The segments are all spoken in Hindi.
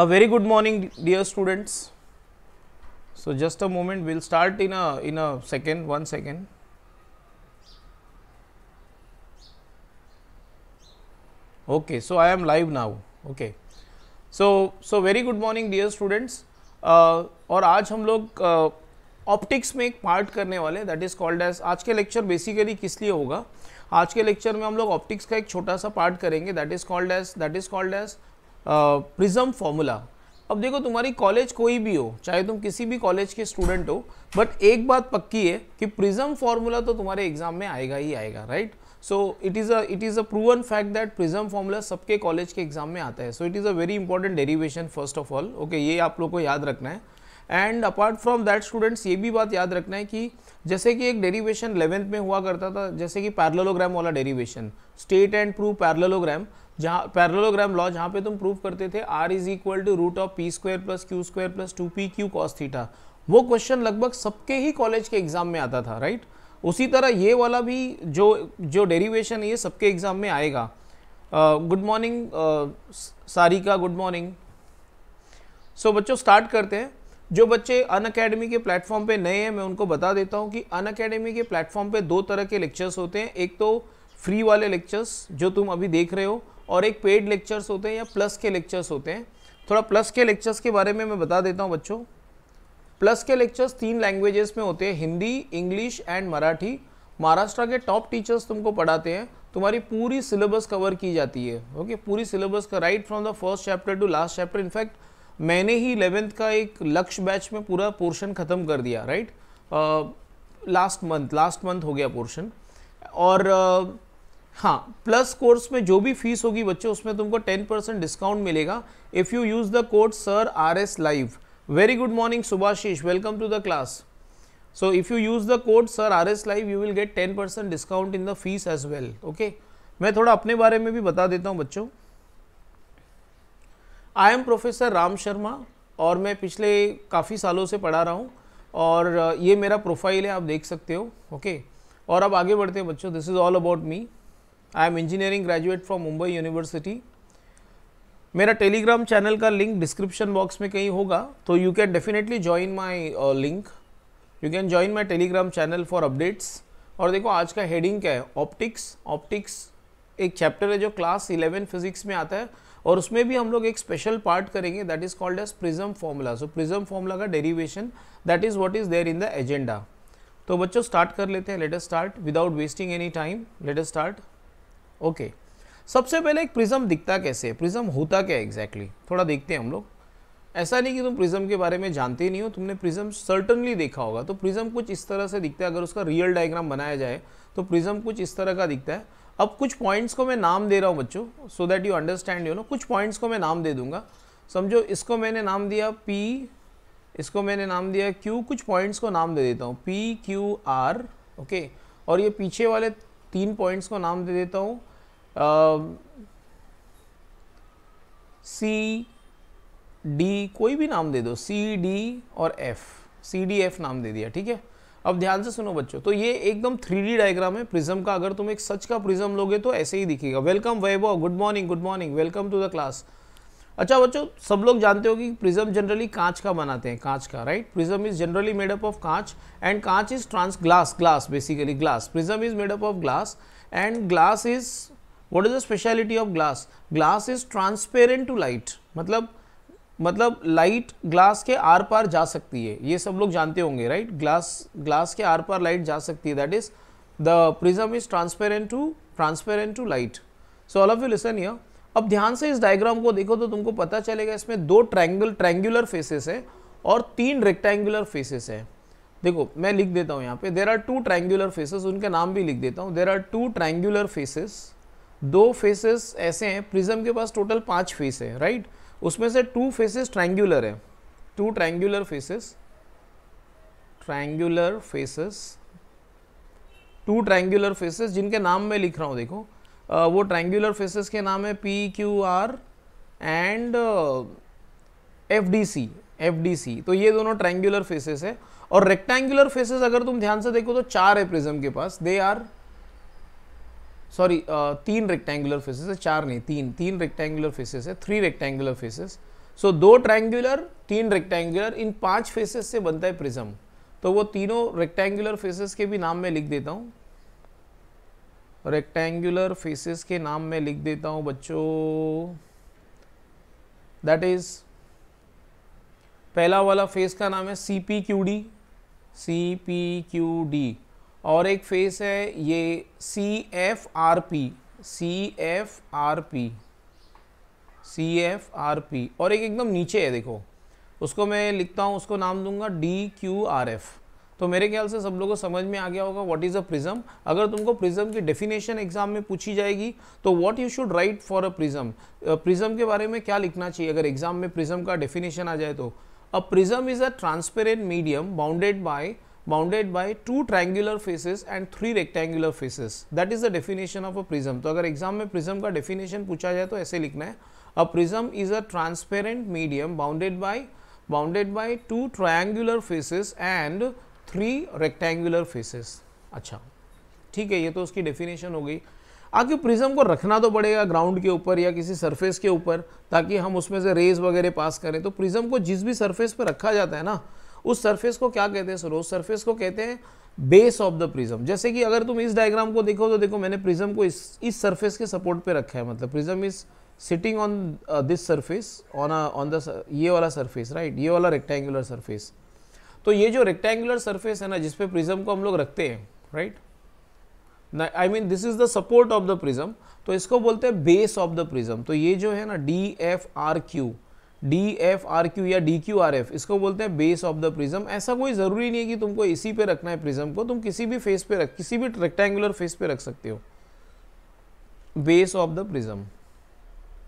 a very good morning dear students so just a moment we'll start in a in a second one second okay so i am live now okay so so very good morning dear students uh, और आज हम लोग ऑप्टिक्स uh, में एक पार्ट करने वाले दैट इज कॉल्ड एज आज के लेक्चर बेसिकली किस लिए होगा आज के लेक्चर में हम लोग ऑप्टिक्स का एक छोटा सा पार्ट करेंगे that is called as that is called as prism formula अब देखो तुम्हारी कॉलेज कोई भी हो चाहे तुम किसी भी कॉलेज के स्टूडेंट हो बट एक बात पक्की है कि प्रिज्म फॉर्मूला तो तुम्हारे एग्जाम में आएगा ही आएगा right so it is a it is a proven fact that prism formula सबके कॉलेज के एग्जाम में आता है so it is a very important derivation first of all okay ये आप लोग को याद रखना है and apart from that students ये भी बात याद रखना है कि जैसे कि एक डेरिवेशन इलेवेंथ में हुआ करता था जैसे कि पैरलोग्राम वाला derivation state and prove parallelogram जहाँ पैरलोग्राम लॉ जहाँ पे तुम प्रूव करते थे R is equal to root of P square plus Q square plus two P Q cos theta वो क्वेश्चन लगभग सबके ही कॉलेज के एग्जाम में आता था राइट उसी तरह ये वाला भी जो जो डेरिवेशन ये सबके एग्जाम में आएगा good morning Sarika good morning so बच्चों स्टार्ट करते हैं जो बच्चे अन अकेडमी के प्लेटफॉर्म पे नए हैं मैं उनको बता देता हूँ कि अन अकेडमी के प्लेटफॉर्म पे दो तरह के लेक्चर्स होते हैं एक तो फ्री वाले लेक्चर्स जो तुम अभी देख रहे हो और एक पेड लेक्चर्स होते हैं या प्लस के लेक्चर्स होते हैं थोड़ा प्लस के लेक्चर्स के बारे में मैं बता देता हूँ बच्चों प्लस के लेक्चर्स तीन लैंग्वेजेस में होते हैं हिंदी इंग्लिश एंड मराठी महाराष्ट्र के टॉप टीचर्स तुमको पढ़ाते हैं तुम्हारी पूरी सिलेबस कवर की जाती है ओके पूरी सिलेबस का right from the first chapter to last chapter in fact मैंने ही इलेवेंथ का एक लक्ष्य बैच में पूरा पोर्शन ख़त्म कर दिया right last month last month हो गया पोर्शन और uh, हाँ प्लस कोर्स में जो भी फीस होगी बच्चों उसमें तुमको टेन परसेंट डिस्काउंट मिलेगा if you use the code sir R S live very good morning Subhashish welcome to the class you use the use sir R S live you will get ten 10% discount in the fees as well okay मैं थोड़ा अपने बारे में भी बता देता हूँ बच्चों I am professor Ram Sharma और मैं पिछले काफ़ी सालों से पढ़ा रहा हूँ और ये मेरा प्रोफाइल है आप देख सकते हो ओके okay? और अब आगे बढ़ते हैं बच्चों this is all about me I am engineering graduate from Mumbai university मेरा टेलीग्राम चैनल का लिंक डिस्क्रिप्शन बॉक्स में कहीं होगा तो you can definitely join my link you can join my Telegram channel for updates और देखो आज का हेडिंग क्या है ऑप्टिक्स ऑप्टिक्स एक चैप्टर है जो क्लास इलेवन फिजिक्स में आता है और उसमें भी हम लोग एक स्पेशल पार्ट करेंगे that is called as prism formula so prism formula का derivation that is what is there in the agenda तो बच्चों स्टार्ट कर लेते हैं let's start without wasting any time let's start okay सबसे पहले एक प्रिज्म दिखता कैसे है प्रिज्म होता क्या एग्जैक्टली exactly? थोड़ा देखते हैं हम लोग ऐसा नहीं कि तुम प्रिज्म के बारे में जानते नहीं हो तुमने प्रिज्म सर्टनली देखा होगा तो प्रिज्म कुछ इस तरह से दिखता है अगर उसका रियल डायग्राम बनाया जाए तो प्रिज्म कुछ इस तरह का दिखता है अब कुछ पॉइंट्स को मैं नाम दे रहा हूँ बच्चों so that you understand you know कुछ पॉइंट्स को मैं नाम दे दूंगा समझो इसको मैंने नाम दिया पी इसको मैंने नाम दिया क्यू कुछ पॉइंट्स को नाम दे देता हूँ पी क्यू आर ओके और ये पीछे वाले तीन पॉइंट्स को नाम दे देता हूँ सी डी कोई भी नाम दे दो सी डी और एफ सी डी एफ नाम दे दिया ठीक है अब ध्यान से सुनो बच्चों तो ये एकदम थ्री डी डायग्राम है प्रिज्म का अगर तुम एक सच का प्रिज्म लोगे तो ऐसे ही दिखेगा welcome Vaibhav good morning good morning welcome to the class अच्छा बच्चों सब लोग जानते हो कि प्रिज्म जनरली कांच का बनाते हैं कांच का right prism is generally made up of कांच एंड कांच is trans glass glass basically glass prism is made up of glass and glass is what is the speciality of glass glass is transparent to light मतलब मतलब लाइट ग्लास के आर पार जा सकती है ये सब लोग जानते होंगे राइट ग्लास ग्लास के आर पार लाइट जा सकती है that is the prism is transparent to transparent to light so all of you listen यर अब ध्यान से इस डायग्राम को देखो तो तुमको पता चलेगा इसमें दो ट्रैंगल ट्रैंगुलर फेसेस है और तीन रेक्टेंगुलर फेसेस है देखो मैं लिख देता हूँ यहाँ पे there are two triangular faces उनके नाम भी लिख देता हूँ there are two triangular faces दो फेसेस ऐसे हैं प्रिज्म के पास टोटल पांच फेस है राइट उसमें से टू फेसेस ट्रायंगुलर है two triangular faces triangular faces two triangular faces जिनके नाम मैं लिख रहा हूँ देखो आ, वो ट्रायंगुलर फेसेस के नाम है P Q R and F D C F D C तो ये दोनों ट्रायंगुलर फेसेस है और रेक्टेंगुलर फेसेस अगर तुम ध्यान से देखो तो चार है प्रिज्म के पास दे आर सॉरी uh, तीन रेक्टेंगुलर फेसेस है चार नहीं तीन तीन रेक्टेंगुलर फेसेस है थ्री रेक्टेंगुलर फेसेस सो दो ट्रैंगुलर तीन रेक्टेंगुलर इन पांच फेसेस से बनता है प्रिज्म तो वो तीनों रेक्टेंगुलर फेसेस के भी नाम में लिख देता हूँ रेक्टेंगुलर फेसेस के नाम में लिख देता हूँ बच्चों दैट इज पहला वाला फेस का नाम है C P Q D C P Q D और एक फेस है ये C F R P C F R P C F R P और एक एकदम नीचे है देखो उसको मैं लिखता हूँ उसको नाम दूंगा डी क्यू आर एफ तो मेरे ख्याल से सब लोगों को समझ में आ गया होगा व्हाट इज़ अ प्रिज्म अगर तुमको प्रिज्म की डेफिनेशन एग्जाम में पूछी जाएगी तो what you should write for a prism prism के बारे में क्या लिखना चाहिए अगर एग्जाम में प्रिज्म का डेफिनेशन आ जाए तो a prism is a transparent medium bounded by bounded by two triangular faces and three rectangular faces that is the definition of a prism तो अगर एग्जाम में प्रिज्म का डेफिनेशन पूछा जाए तो ऐसे लिखना है a prism is a transparent medium bounded by bounded by two triangular faces and three rectangular faces अच्छा ठीक है ये तो उसकी डेफिनेशन हो गई आगे प्रिज्म को रखना तो पड़ेगा ग्राउंड के ऊपर या किसी सरफेस के ऊपर ताकि हम उसमें से रेज वगैरह पास करें तो प्रिज्म को जिस भी सरफेस पर रखा जाता है ना उस सरफेस को क्या कहते हैं सर उस सरफेस को कहते हैं बेस ऑफ द प्रिज्म जैसे कि अगर तुम इस डायग्राम को देखो तो देखो मैंने प्रिज्म को इस इस सरफेस के सपोर्ट पे रखा है मतलब prism is sitting on this surface on on the ये वाला सरफेस राइट ये वाला रेक्टेंगुलर सरफेस तो ये जो रेक्टेंगुलर सरफेस है ना जिसपे प्रिज्म को हम लोग रखते हैं right I mean this is the support of the prism तो इसको बोलते हैं बेस ऑफ द प्रिज्म तो ये जो है ना D F R Q D F R Q या डी क्यू आर एफ इसको बोलते हैं बेस ऑफ द प्रिज्म ऐसा कोई ज़रूरी नहीं है कि तुमको इसी पे रखना है प्रिज्म को तुम किसी भी फेस पे रख किसी भी रेक्टेंगुलर फेस पे रख सकते हो base of the prism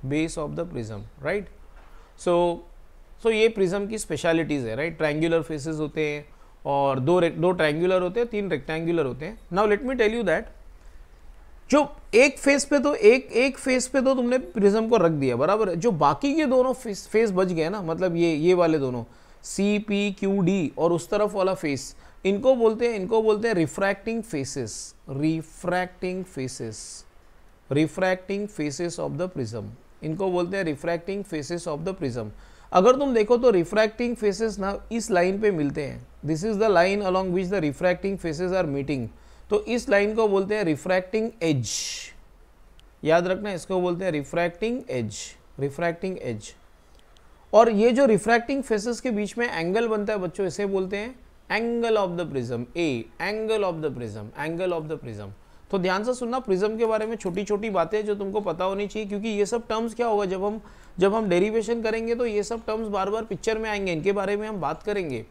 base of the prism right so so ये प्रिज्म की स्पेशलिटीज़ है राइट ट्रैंगुलर फेसेस होते हैं और दो दो ट्रैंगुलर होते हैं तीन रेक्टेंगुलर होते हैं now let me tell you that जो एक फेस पे तो एक एक फेस पे तो तुमने प्रिज्म को रख दिया बराबर है जो बाकी के दोनों फेस फेस बच गए ना मतलब ये ये वाले दोनों सी पी क्यू डी और उस तरफ वाला फेस इनको बोलते हैं इनको बोलते हैं refracting faces refracting faces refracting faces of the prism इनको बोलते हैं refracting faces of the prism अगर तुम देखो तो रिफ्रैक्टिंग फेसेस ना इस लाइन पे मिलते हैं this is the line along which the refracting faces are meeting तो इस लाइन को बोलते हैं रिफ्रैक्टिंग एज याद रखना इसको बोलते हैं रिफ्रैक्टिंग एज रिफ्रैक्टिंग एज और ये जो रिफ्रैक्टिंग फेसेस के बीच में एंगल बनता है बच्चों इसे बोलते हैं angle of the prism A angle of the prism angle of the prism तो ध्यान से सुनना प्रिज्म के बारे में छोटी छोटी बातें जो तुमको पता होनी चाहिए क्योंकि ये सब टर्म्स क्या होगा जब हम जब हम डेरिवेशन करेंगे तो ये सब टर्म्स बार बार पिक्चर में आएंगे इनके बारे में हम बात करेंगे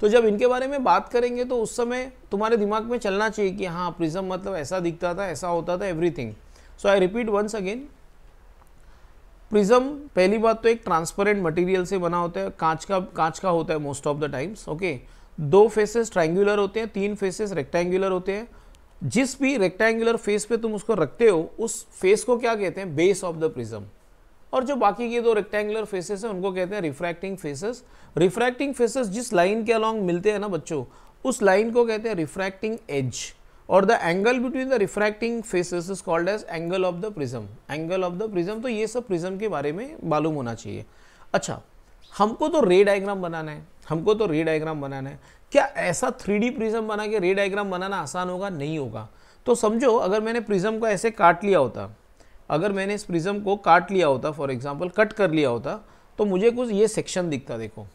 तो जब इनके बारे में बात करेंगे तो उस समय तुम्हारे दिमाग में चलना चाहिए कि हाँ प्रिज्म मतलब ऐसा दिखता था ऐसा होता था everything so I repeat once again prism पहली बात तो एक ट्रांसपेरेंट मटेरियल से बना होता है कांच का कांच का होता है most of the times okay दो फेसेस ट्राइंगुलर होते हैं तीन फेसेस रेक्टेंगुलर होते हैं जिस भी रेक्टेंगुलर फेस पे तुम उसको रखते हो उस फेस को क्या कहते हैं बेस ऑफ द प्रिज्म और जो बाकी के दो रेक्टेंगुलर फेसेस हैं उनको कहते हैं रिफ्रैक्टिंग फेसेस रिफ्रैक्टिंग फेसेस जिस लाइन के अलॉन्ग मिलते हैं ना बच्चों उस लाइन को कहते हैं रिफ्रैक्टिंग एज और the angle between the refracting faces is called as angle of the prism angle of the prism तो ये सब प्रिज्म के बारे में मालूम होना चाहिए अच्छा हमको तो रे डायग्राम बनाना है हमको तो रे डायग्राम बनाना है क्या ऐसा थ्री डी प्रिज्म बना के रे डायग्राम बनाना आसान होगा नहीं होगा तो समझो अगर मैंने प्रिज्म को ऐसे काट लिया होता अगर मैंने इस प्रिज्म को काट लिया होता फॉर एग्जाम्पल कट कर लिया होता तो मुझे कुछ ये सेक्शन दिखता देखो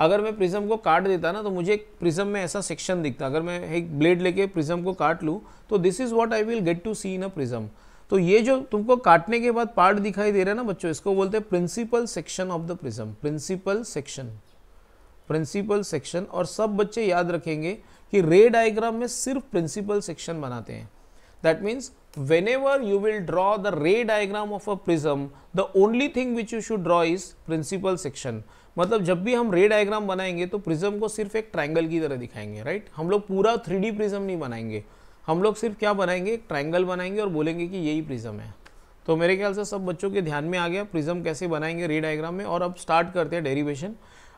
अगर मैं प्रिज्म को काट देता ना तो मुझे प्रिज्म में ऐसा सेक्शन दिखता अगर मैं एक ब्लेड लेके प्रिज्म को काट लूँ तो this is what I will get to see in a prism तो ये जो तुमको काटने के बाद पार्ट दिखाई दे रहा है ना बच्चों इसको बोलते हैं principal section of the prism principal section principal section और सब बच्चे याद रखेंगे कि रे डायग्राम में सिर्फ प्रिंसिपल सेक्शन बनाते हैं That means whenever you will draw the ray diagram of a prism, the only thing which you should draw is principal section. मतलब जब भी हम रे डायग्राम बनाएंगे तो प्रिज्म को सिर्फ एक ट्रायंगल की तरह दिखाएंगे राइट हम लोग पूरा थ्री डी प्रिज्म नहीं बनाएंगे हम लोग सिर्फ क्या बनाएंगे एक ट्रायंगल बनाएंगे और बोलेंगे कि यही प्रिज्म है तो मेरे ख्याल से सब बच्चों के ध्यान में आ गया प्रिज्म कैसे बनाएंगे रे डायग्राम में और अब स्टार्ट करते हैं डेरिवेशन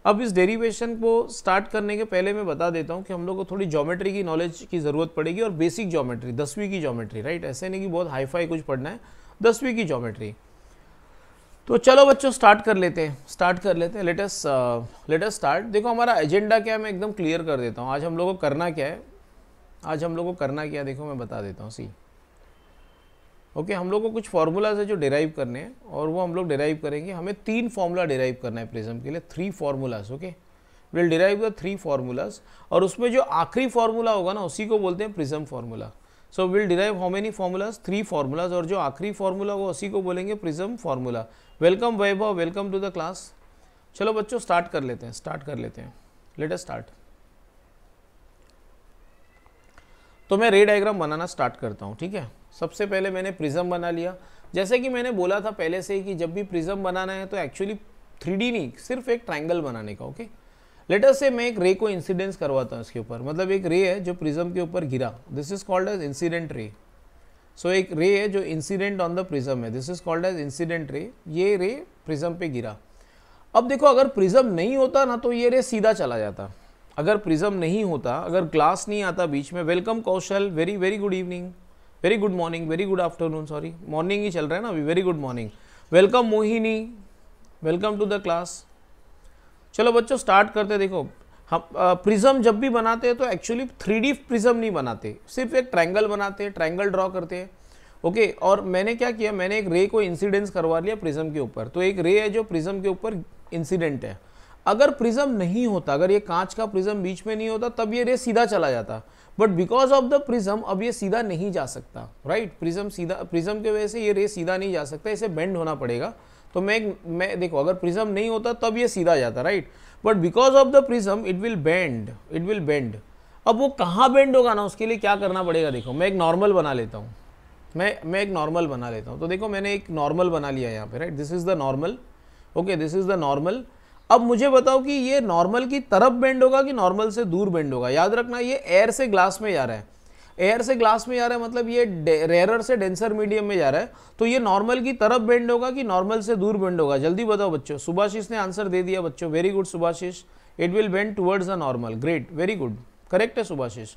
अब इस डेरिवेशन को स्टार्ट करने के पहले मैं बता देता हूँ कि हम लोग को थोड़ी जोमेट्री की नॉलेज की ज़रूरत पड़ेगी और बेसिक जोमेट्री दसवीं की जोमेट्री राइट ऐसे नहीं कि बहुत हाईफाई कुछ पढ़ना है दसवीं की जोमेट्री तो चलो बच्चों स्टार्ट कर लेते हैं स्टार्ट कर लेते हैं लेटेस्ट लेटेस्ट स्टार्ट देखो हमारा एजेंडा क्या है मैं एकदम क्लियर कर देता हूँ आज हम लोग को करना क्या है आज हम लोग को करना क्या है देखो मैं बता देता हूँ सी ओके हम लोग को कुछ फार्मूलाज है जो डेराइव करने हैं और वो हम लोग डिराइव करेंगे हमें तीन फार्मूला डेराइव करना है प्रिज्म के लिए three formulas okay will derive the three formulas और उसमें जो आखिरी फार्मूला होगा ना उसी को बोलते हैं prism formula so will derive how many formulas three formulas और जो आखिरी फार्मूला होगा उसी को बोलेंगे prism formula welcome Vaibhav welcome to the class चलो बच्चों स्टार्ट कर लेते हैं स्टार्ट कर लेते हैं लेट स्टार्ट तो मैं रे डायग्राम बनाना स्टार्ट करता हूँ ठीक है सबसे पहले मैंने प्रिज्म बना लिया जैसे कि मैंने बोला था पहले से ही कि जब भी प्रिज्म बनाना है तो एक्चुअली थ्री नहीं सिर्फ एक ट्राइंगल बनाने का ओके लेटर से मैं एक रे को इंसिडेंस करवाता हूँ इसके ऊपर मतलब एक रे है जो प्रिज्म के ऊपर गिरा this is called as incident ray so एक रे है जो इंसिडेंट ऑन द प्रिज्म है this is called as incident ray ये रे प्रिज्म पे गिरा अब देखो अगर प्रिज्म नहीं होता ना तो ये रे सीधा चला जाता अगर प्रिज्म नहीं होता अगर ग्लास नहीं आता बीच में welcome Kaushal very very good evening very good morning very good afternoon sorry morning ही चल रहा है ना अभी very good morning welcome Mohini welcome to the class चलो बच्चों स्टार्ट करते देखो हम प्रिज्म जब भी बनाते हैं तो एक्चुअली थ्री डी प्रिज्म नहीं बनाते सिर्फ एक ट्रैंगल बनाते हैं ट्रैंगल ड्रॉ करते हैं ओके okay, और मैंने क्या किया मैंने एक रे को इंसिडेंस करवा लिया प्रिज्म के ऊपर तो एक रे है जो प्रिज्म के ऊपर इंसिडेंट है अगर प्रिज्म नहीं होता अगर ये कांच का प्रिज्म बीच में नहीं होता तब ये रे सीधा चला जाता but because of the prism अब ये सीधा नहीं जा सकता राइट प्रिज्म सीधा प्रिज्म के वजह से ये रे सीधा नहीं जा सकता इसे बेंड होना पड़ेगा तो मैं मैं देखो अगर प्रिज्म नहीं होता तब ये सीधा जाता right but because of the prism it will bend it will bend अब वो कहाँ बेंड होगा ना उसके लिए क्या करना पड़ेगा देखो मैं एक नॉर्मल बना लेता हूँ मैं मैं एक नॉर्मल बना लेता हूँ तो देखो मैंने एक नॉर्मल बना लिया यहाँ पे right this is the normal okay this is the normal अब मुझे बताओ कि ये नॉर्मल की तरफ बेंड होगा कि नॉर्मल से दूर बेंड होगा याद रखना ये एयर से ग्लास में जा रहा है एयर से ग्लास में जा रहा है मतलब ये रेयर से डेंसर मीडियम में जा रहा है तो ये नॉर्मल की तरफ बेंड होगा कि नॉर्मल से दूर बेंड होगा जल्दी बताओ बच्चों सुभाषिश ने आंसर दे दिया बच्चों very good Subhashish it will bend towards a normal great very good correct है सुभाषिश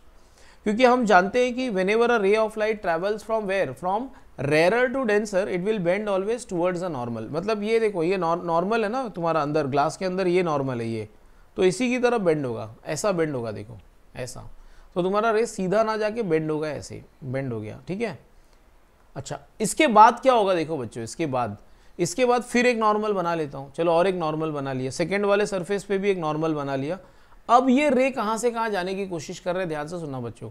क्योंकि हम जानते हैं कि when whenever a ray of light travels from where from rarer to denser it will bend always towards a normal मतलब ये देखो ये नॉर्मल है ना तुम्हारा अंदर ग्लास के अंदर ये नॉर्मल है ये तो इसी की तरफ बेंड होगा ऐसा बेंड होगा देखो ऐसा तो तुम्हारा रे सीधा ना जाके बेंड होगा ऐसे बेंड हो गया ठीक है अच्छा इसके बाद क्या होगा देखो बच्चों इसके बाद इसके बाद फिर एक नॉर्मल बना लेता हूँ चलो और एक नॉर्मल बना लिया सेकेंड वाले सरफेस पे भी एक नॉर्मल बना लिया अब ये रे कहाँ से कहाँ जाने की कोशिश कर रहे हैं ध्यान से सुनना बच्चों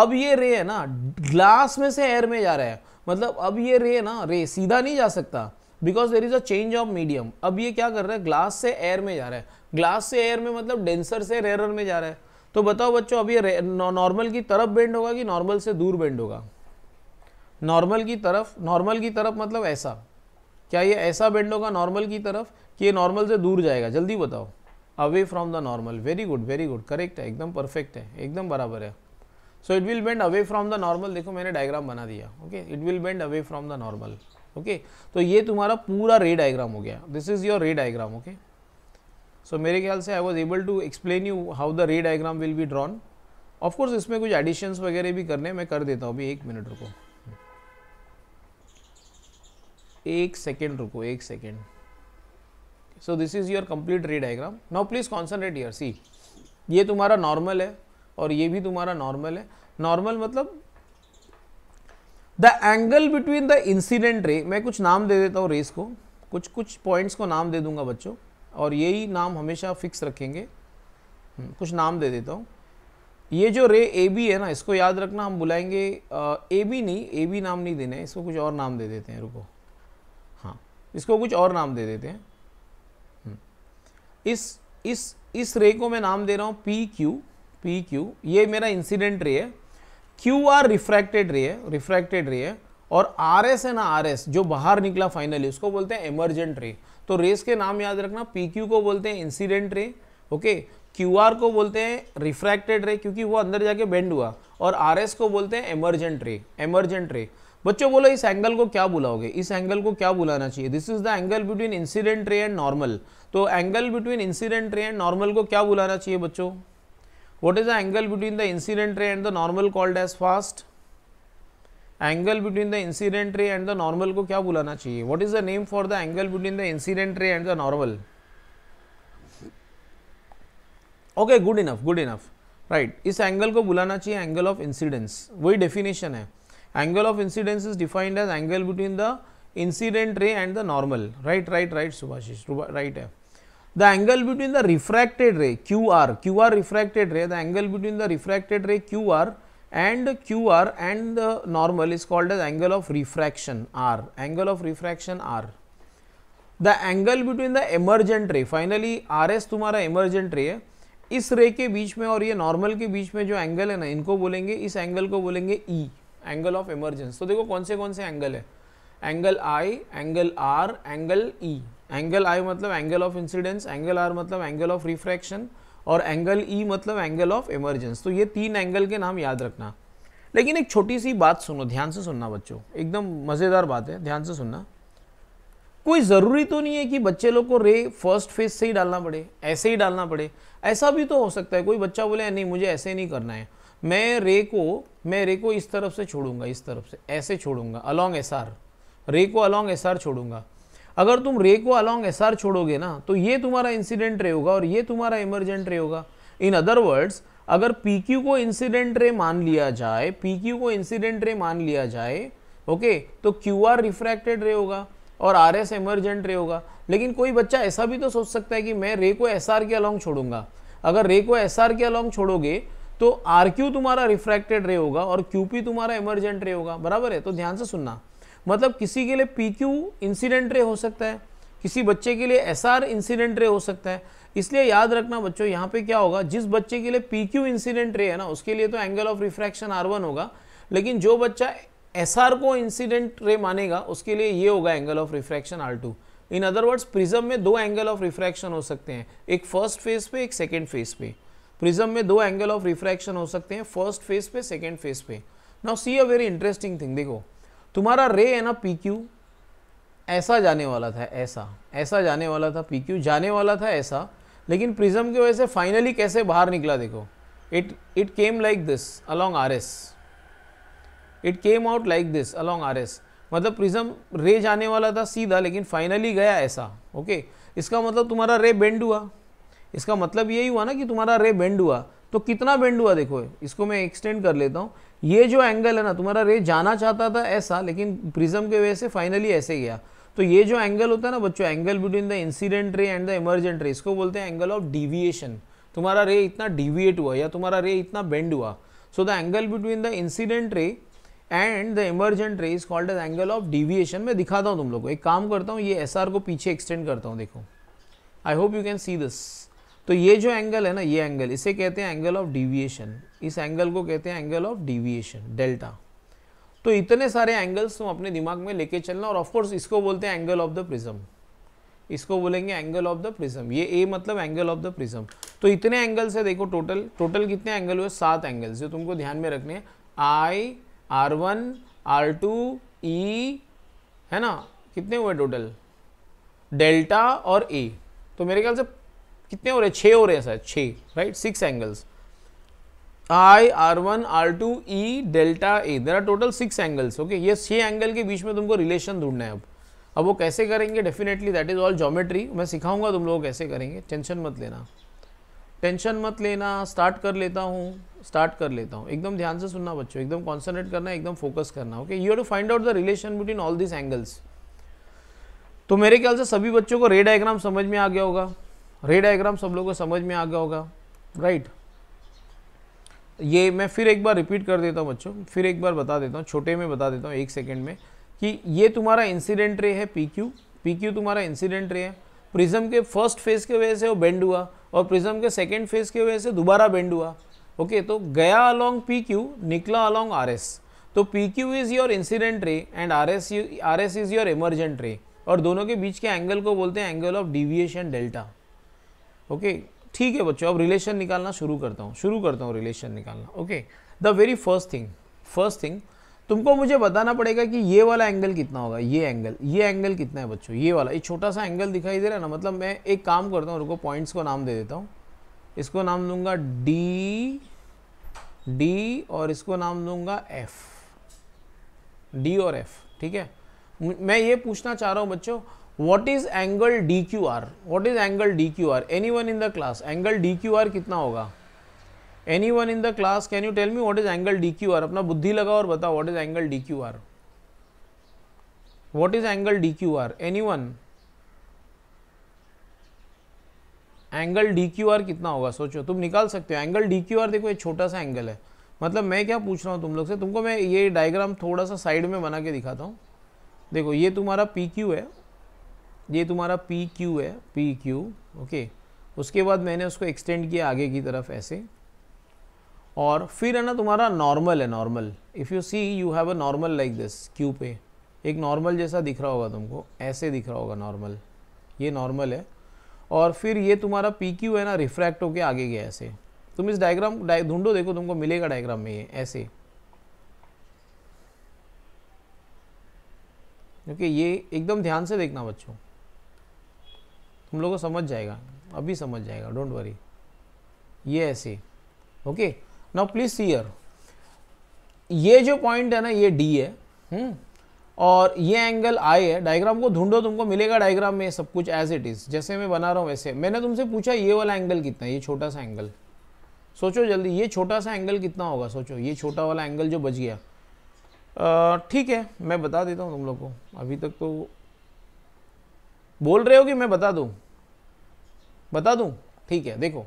अब ये रे है ना ग्लास में से एयर में जा रहा है मतलब अब ये रे है ना रे सीधा नहीं जा सकता because there is a change of medium अब ये क्या कर रहा है ग्लास से एयर में जा रहा है ग्लास से एयर में मतलब डेंसर से रेरर में जा रहा है तो बताओ बच्चों अब ये नॉर्मल की तरफ बेंड होगा कि नॉर्मल से दूर बेंड होगा नॉर्मल की तरफ नॉर्मल की तरफ मतलब ऐसा क्या ये ऐसा बेंड होगा नॉर्मल की तरफ कि ये नॉर्मल से दूर जाएगा जल्दी बताओ away from the normal very good very good correct है एकदम परफेक्ट है एकदम बराबर है so it will bend away from the normal देखो मैंने डायग्राम बना दिया okay it will bend away from the normal okay तो ये तुम्हारा पूरा रे डायग्राम हो गया this is your ray diagram okay so मेरे ख्याल से I was able to explain you how the ray diagram will be drawn of course इसमें कुछ एडिशंस वगैरह भी करने मैं कर देता हूँ अभी एक मिनट रुको एक सेकेंड रुको एक second so this is your complete ray diagram now please concentrate yeah see ये तुम्हारा नॉर्मल है और ये भी तुम्हारा नॉर्मल है नॉर्मल मतलब the angle between the incident ray मैं कुछ नाम दे देता हूँ रेस को कुछ कुछ पॉइंट्स को नाम दे दूंगा बच्चों और यही नाम हमेशा फिक्स रखेंगे हम्म, कुछ नाम दे देता हूँ ये जो रे ए बी है ना इसको याद रखना हम बुलाएंगे ए बी नहीं ए बी नाम नहीं देना है इसको कुछ और नाम दे देते हैं रुको हाँ इसको कुछ और नाम दे देते हैं इस इस इस रे को मैं नाम दे रहा हूँ पी क्यू पी क्यू ये मेरा इंसिडेंट रे है क्यू आर रिफ्रैक्टेड रे है रिफ्रैक्टेड रे है और आर एस है ना आर एस जो बाहर निकला फाइनली उसको बोलते हैं एमरजेंट रे तो रेस के नाम याद रखना पी क्यू को बोलते हैं incident ray okay Q R को बोलते हैं रिफ्रैक्टेड रे क्योंकि वो अंदर जाके बेंड हुआ और आर एस को बोलते हैं एमरजेंट रे एमरजेंट रे बच्चों बोलो इस एंगल को क्या बुलाओगे इस एंगल को क्या बुलाना चाहिए this is the angle between incident ray and normal तो angle between incident ray and normal को क्या बुलाना चाहिए बच्चों what is the angle between the incident ray and the normal called as fast angle between the incident ray and the normal को क्या बुलाना चाहिए what is the name for the angle between the incident ray and the normal okay good enough good enough right इस एंगल को बुलाना चाहिए एंगल ऑफ इंसिडेंस वही डेफिनेशन है angle of incidence is defined as angle between the incident ray and the normal right right right Subhashish right है the angle between the refracted ray QR, QR refracted ray, the angle between the refracted ray QR and QR and the normal is called as angle of refraction R, angle of refraction R. The angle between the emergent ray, finally RS tumhara emergent ray hai is ray ke beech mein aur ye normal ke beech mein jo angle hai na inko bolenge is angle ko bolenge e angle of emergence so dekho kaun se kaun se angle hai angle i angle r angle e angle I मतलब angle of incidence angle R मतलब एंगल ऑफ रिफ्रैक्शन और एंगल ई e मतलब एंगल ऑफ इमरजेंस तो ये तीन एंगल के नाम याद रखना लेकिन एक छोटी सी बात सुनो ध्यान से सुनना बच्चों एकदम मज़ेदार बात है ध्यान से सुनना कोई ज़रूरी तो नहीं है कि बच्चे लोग को रे फर्स्ट फेज से ही डालना पड़े ऐसे ही डालना पड़े ऐसा भी तो हो सकता है कोई बच्चा बोले नहीं मुझे ऐसे नहीं करना है मैं रे को मैं रे को इस तरफ से छोड़ूंगा इस तरफ से ऐसे छोड़ूंगा अलॉन्ग एस रे को अलॉन्ग एस छोड़ूंगा अगर तुम रे को अलॉन्ग एस आर छोड़ोगे ना तो ये तुम्हारा इंसिडेंट रे होगा और ये तुम्हारा इमरजेंट रे होगा इन अदर वर्ड्स अगर पी क्यू को इंसिडेंट रे मान लिया जाए पी क्यू को इंसिडेंट रे मान लिया जाए ओके तो क्यू आर रिफ्रैक्टेड रे होगा और आर एस एमरजेंट रे होगा लेकिन कोई बच्चा ऐसा भी तो सोच सकता है कि मैं रे को एस आर के अलॉन्ग छोड़ूंगा अगर रे को एस आर के अलॉन्ग छोड़ोगे तो आर क्यू तुम्हारा रिफ्रैक्टेड रे होगा और क्यू पी तुम्हारा इमरजेंट रे होगा बराबर है तो ध्यान से सुनना मतलब किसी के लिए पी क्यू इंसिडेंट रे हो सकता है किसी बच्चे के लिए एस आर इंसिडेंट रे हो सकता है इसलिए याद रखना बच्चों यहाँ पे क्या होगा जिस बच्चे के लिए पी क्यू इंसिडेंट रे है ना उसके लिए तो angle of refraction R one होगा लेकिन जो बच्चा एस आर को इंसिडेंट रे मानेगा उसके लिए ये होगा angle of refraction R two in other words prism में दो एंगल ऑफ रिफ्रैक्शन हो सकते हैं एक फर्स्ट फेज पे एक सेकेंड फेज पे प्रिज्म में दो एंगल ऑफ रिफ्रैक्शन हो सकते हैं फर्स्ट फेज पे सेकेंड फेज पे now see a very interesting thing देखो तुम्हारा रे है ना पी क्यू ऐसा जाने वाला था ऐसा ऐसा जाने वाला था पी क्यू जाने वाला था ऐसा लेकिन प्रिज्म की वजह से फाइनली कैसे बाहर निकला देखो it it came like this along R S it came out like this along R S मतलब प्रिज्म रे जाने वाला था सीधा लेकिन फाइनली गया ऐसा ओके इसका मतलब तुम्हारा रे बेंड हुआ इसका मतलब यही हुआ ना कि तुम्हारा रे बेंड हुआ तो कितना बेंड हुआ देखो इसको मैं एक्सटेंड कर लेता हूँ ये जो एंगल है ना तुम्हारा रे जाना चाहता था ऐसा लेकिन प्रिज्म के वजह से फाइनली ऐसे गया तो ये जो एंगल होता है ना बच्चों angle between the incident ray and the emergent ray इसको बोलते हैं एंगल ऑफ डिविएशन तुम्हारा रे इतना डिविएट हुआ या तुम्हारा रे इतना बेंड हुआ so the angle between the incident ray and the emergent ray is called as angle of deviation मैं दिखाता हूँ तुम लोग को एक काम करता हूँ ये एस को पीछे एक्सटेंड करता हूँ देखो I hope you can see this तो ये जो एंगल है ना ये एंगल इसे कहते हैं एंगल ऑफ डिविएशन इस एंगल को कहते हैं एंगल ऑफ डिविएशन डेल्टा तो इतने सारे एंगल्स तुम अपने दिमाग में लेके चलना और ऑफकोर्स इसको बोलते हैं एंगल ऑफ द प्रिज्म इसको बोलेंगे एंगल ऑफ द प्रिज्म ये ए मतलब एंगल ऑफ द प्रिज्म तो इतने एंगल्स है देखो टोटल टोटल कितने एंगल हुए सात एंगल्स जो तुमको ध्यान में रखने I R one are two E है ना कितने हुए टोटल डेल्टा और ए तो मेरे ख्याल से कितने हो रहे हैं छः हो रहे हैं सर छः right six angles I R one are two E delta A there are total six angles okay ये छः एंगल के बीच में तुमको रिलेशन ढूंढना है अब अब वो कैसे करेंगे definitely that is all geometry मैं सिखाऊंगा तुम लोग कैसे करेंगे टेंशन मत लेना टेंशन मत लेना स्टार्ट कर लेता हूँ स्टार्ट कर लेता हूँ एकदम ध्यान से सुनना बच्चों एकदम कॉन्सेंट्रेट करना एकदम फोकस करना okay you to find out the relation between all this angles तो मेरे ख्याल से सभी बच्चों को रे डायग्राम समझ में आ गया होगा रे डायग्राम सब लोगों को समझ में आ गया होगा राइट ये मैं फिर एक बार रिपीट कर देता हूँ बच्चों फिर एक बार बता देता हूँ छोटे में बता देता हूँ एक सेकेंड में कि ये तुम्हारा इंसिडेंट रे है पी क्यू पी क्यू तुम्हारा इंसिडेंट रे है प्रिज्म के फर्स्ट फेज के वजह से वो बेंड हुआ और प्रिज्म के सेकेंड फेज के वजह से दोबारा बेंड हुआ ओके तो गया अलॉन्ग पी क्यू निकला अलॉन्ग आर एस तो P Q is your incident ray and R S R S is your emergent ray और दोनों के बीच के एंगल को बोलते हैं angle of deviation delta okay ठीक है बच्चों अब रिलेशन निकालना शुरू करता हूँ शुरू करता हूँ रिलेशन निकालना okay the very first thing first thing तुमको मुझे बताना पड़ेगा कि ये वाला एंगल कितना होगा ये एंगल ये एंगल कितना है बच्चों ये वाला ये छोटा सा एंगल दिखाई दे रहा है ना मतलब मैं एक काम करता हूँ रुको पॉइंट्स को नाम दे देता हूँ इसको नाम दूंगा डी डी और इसको नाम दूंगा एफ डी और एफ ठीक है मैं ये पूछना चाह रहा हूँ बच्चों what is angle D Q R what is angle D Q R anyone in the class angle D Q R कितना होगा anyone in the class can you tell me what is angle D Q R अपना बुद्धि लगाओ और बताओ what is angle D Q R what is angle D Q R anyone angle D Q R कितना होगा सोचो तुम निकाल सकते हो एंगल डी क्यू आर देखो ये छोटा सा एंगल है मतलब मैं क्या पूछ रहा हूँ तुम लोग से तुमको मैं ये डायग्राम थोड़ा सा साइड में बना के दिखाता हूँ देखो ये तुम्हारा पी क्यू है ये तुम्हारा पी क्यू है पी क्यू ओके उसके बाद मैंने उसको एक्सटेंड किया आगे की तरफ ऐसे और फिर है ना तुम्हारा नॉर्मल है normal if you see you have a normal like this Q पे एक नॉर्मल जैसा दिख रहा होगा तुमको ऐसे दिख रहा होगा नॉर्मल ये नॉर्मल है और फिर ये तुम्हारा पी क्यू है ना रिफ्रैक्ट होके आगे गया ऐसे तुम इस डायग्राम ढूंढो देखो तुमको मिलेगा डायग्राम में ये ऐसे ओके okay, ये एकदम ध्यान से देखना बच्चों तुम लोगों को समझ जाएगा अभी समझ जाएगा डोंट वरी ये ऐसे ओके नाउ प्लीज सीयर ये जो पॉइंट है ना ये डी है हुँ? हम्म? और ये एंगल आई है डायग्राम को ढूंढो तुमको मिलेगा डायग्राम में सब कुछ एज इट इज़ जैसे मैं बना रहा हूँ वैसे मैंने तुमसे पूछा ये वाला एंगल कितना है ये छोटा सा एंगल सोचो जल्दी ये छोटा सा एंगल कितना होगा सोचो ये छोटा वाला एंगल जो बच गया ठीक है मैं बता देता हूँ तुम लोग को अभी तक तो बोल रहे हो कि मैं बता दूं बता दूं ठीक है देखो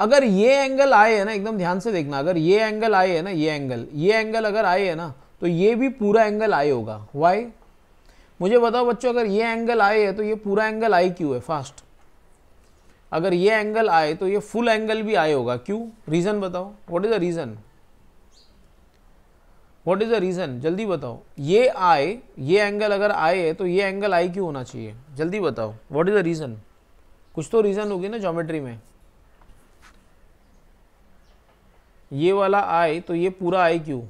अगर ये एंगल आए है ना एकदम ध्यान से देखना अगर ये एंगल आए है ना ये एंगल ये एंगल अगर आए है ना तो ये भी पूरा एंगल आए होगा वाई मुझे बताओ बच्चों अगर ये एंगल आए है तो ये पूरा एंगल आई क्यों है फास्ट अगर ये एंगल आए तो ये फुल एंगल भी आए होगा क्यों रीज़न बताओ what is the reason what is the reason जल्दी बताओ ये आए ये एंगल अगर आए है तो ये एंगल आई क्यों होना चाहिए जल्दी बताओ व्हाट इज़ द रीज़न कुछ तो रीज़न होगी ना जोमेट्री में ये वाला आए तो ये पूरा I Q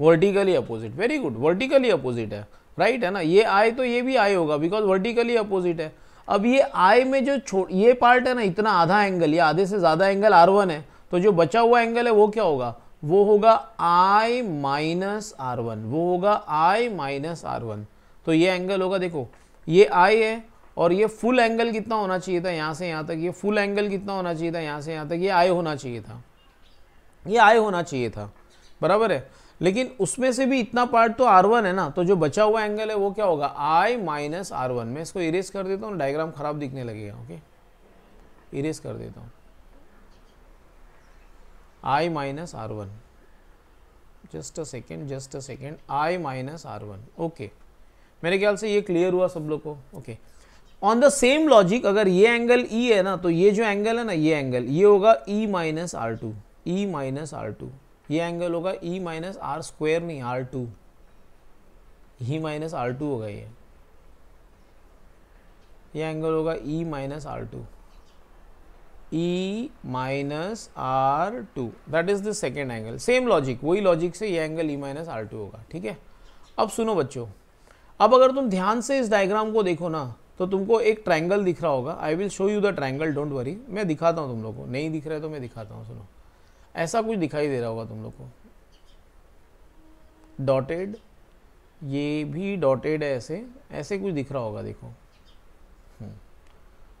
vertically opposite very good vertically opposite है राइट right है ना ये आए तो ये भी आए होगा बिकॉज वर्टिकली अपोजिट है अब ये आई में जो छोट ये पार्ट है ना इतना आधा एंगल या आधे से ज़्यादा एंगल आर वन है तो जो बचा हुआ एंगल है वो क्या होगा वो होगा आई माइनस आर वन वो होगा आई माइनस आर वन तो ये एंगल होगा देखो ये आई है और ये फुल एंगल कितना होना चाहिए था यहाँ से यहाँ तक ये फुल एंगल कितना होना चाहिए था यहाँ से यहाँ तक ये आई होना चाहिए था ये आई होना चाहिए था बराबर है लेकिन उसमें से भी इतना पार्ट तो आर वन है ना तो जो बचा हुआ एंगल है वो क्या होगा आई माइनस आर वन मैं इसको इरेज कर देता हूँ डायग्राम खराब दिखने लगेगा ओके इरेज कर देता हूँ i minus r1 just a second just a second i minus r1 okay मेरे ख्याल से ये क्लियर हुआ सब लोग को okay on the same logic अगर ये एंगल ई e है ना तो ये जो एंगल है ना ये एंगल ये होगा E minus R two E minus R two ये एंगल होगा ई माइनस आर स्क्वायर नहीं R two E minus R two होगा ये ये एंगल होगा E minus R two E minus R two that is the second angle same logic वही लॉजिक से ये angle E minus R two होगा ठीक है अब सुनो बच्चों अब अगर तुम ध्यान से इस डायग्राम को देखो ना तो तुमको एक ट्रायंगल दिख रहा होगा I will show you the triangle don't worry मैं दिखाता हूँ तुम लोग को नहीं दिख रहा है तो मैं दिखाता हूँ सुनो ऐसा कुछ दिखाई दे रहा होगा तुम लोग को डॉटेड ये भी डॉटेड है ऐसे ऐसे कुछ दिख रहा होगा देखो हम्म.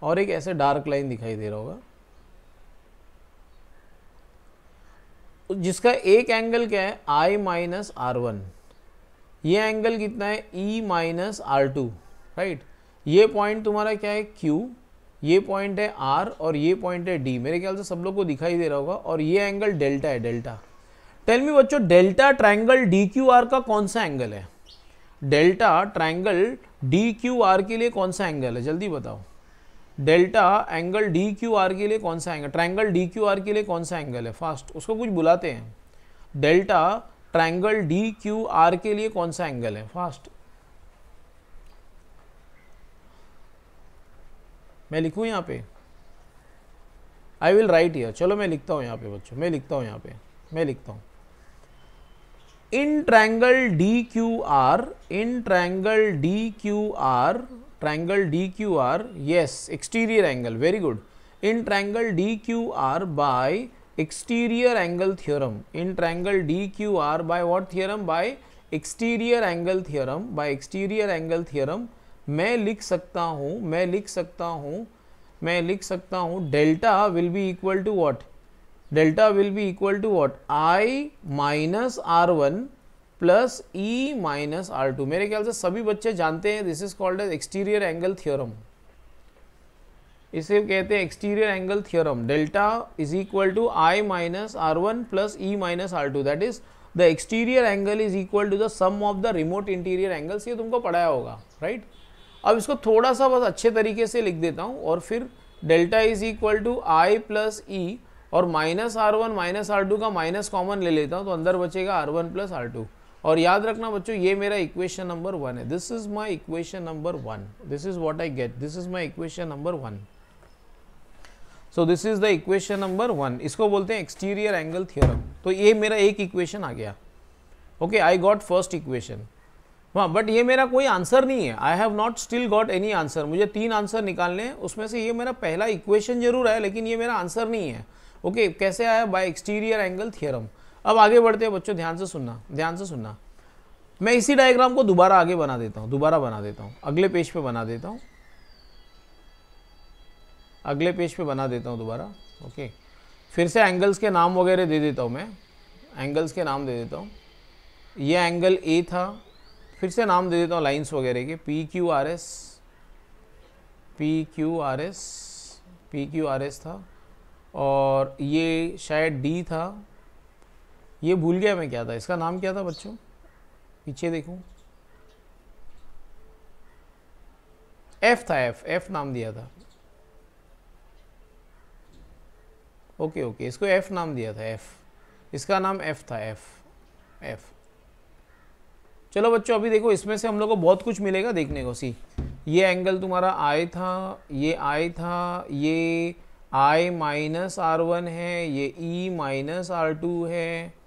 और एक ऐसे डार्क लाइन दिखाई दे रहा होगा जिसका एक एंगल क्या है आई माइनस आर वन ये एंगल कितना है E minus R two right ये पॉइंट तुम्हारा क्या है क्यू ये पॉइंट है आर और ये पॉइंट है डी मेरे ख्याल से सब लोग को दिखाई दे रहा होगा और ये एंगल डेल्टा है डेल्टा टेल मी बच्चों delta triangle D Q R का कौन सा एंगल है delta triangle D Q R के लिए कौन सा एंगल है जल्दी बताओ delta angle D Q R के लिए कौन सा angle triangle D Q R के लिए कौन सा एंगल है फास्ट उसको कुछ बुलाते हैं delta triangle D Q R के लिए कौन सा एंगल है फास्ट मैं लिखूं यहाँ पे आई विल राइट ईयर चलो मैं लिखता हूँ यहाँ पे बच्चों मैं लिखता हूँ यहाँ पे मैं लिखता हूँ in triangle D Q R in triangle D Q R triangle DQR, yes, exterior angle, very good. In triangle DQR by exterior angle theorem, in triangle DQR by what theorem? By exterior angle theorem, by exterior angle theorem, मैं लिख सकता हूँ मैं लिख सकता हूँ मैं लिख सकता हूँ delta will be equal to what delta will be equal to what I minus are one plus E e minus R two मेरे ख्याल से सभी बच्चे जानते हैं this is called as exterior angle theorem इसे कहते हैं exterior angle theorem delta is equal to I minus are one plus E minus R two that is the exterior angle is equal to the sum of the remote interior angles ये तुमको पढ़ाया होगा राइट अब इसको थोड़ा सा बस अच्छे तरीके से लिख देता हूँ और फिर delta is equal to I plus E और minus are one minus R two का माइनस कॉमन ले लेता हूँ तो अंदर बचेगा R one plus are two और याद रखना बच्चों ये मेरा इक्वेशन नंबर वन है this is my equation number one this is what I get this is my equation number one so this is the equation number one इसको बोलते हैं एक्सटीरियर एंगल थियोरम तो ये मेरा एक इक्वेशन आ गया okay I got first equation हाँ बट ये मेरा कोई आंसर नहीं है I have not still got any answer मुझे तीन आंसर निकालने हैं उसमें से ये मेरा पहला इक्वेशन जरूर है लेकिन ये मेरा आंसर नहीं है ओके okay, कैसे आया बाय एक्सटीरियर एंगल थियरम अब आगे बढ़ते हैं बच्चों ध्यान से सुनना ध्यान से सुनना मैं इसी डायग्राम को दोबारा आगे बना देता हूँ दोबारा बना देता हूँ अगले पेज पे बना देता हूँ अगले पेज पे बना देता हूँ दोबारा ओके फिर से एंगल्स के नाम वगैरह दे देता हूँ मैं एंगल्स के नाम दे देता हूँ ये एंगल ए था फिर से नाम दे देता हूँ लाइन्स वगैरह के P Q R S P Q R S P Q R S था और ये शायद डी था ये भूल गया मैं क्या था इसका नाम क्या था बच्चों पीछे देखूं एफ था एफ एफ नाम दिया था ओके ओके इसको एफ नाम दिया था एफ इसका नाम एफ था एफ एफ चलो बच्चों अभी देखो इसमें से हम लोग को बहुत कुछ मिलेगा देखने को सी ये एंगल तुम्हारा आई था ये आई था ये आई माइनस आर वन है ये ई माइनस आर टू है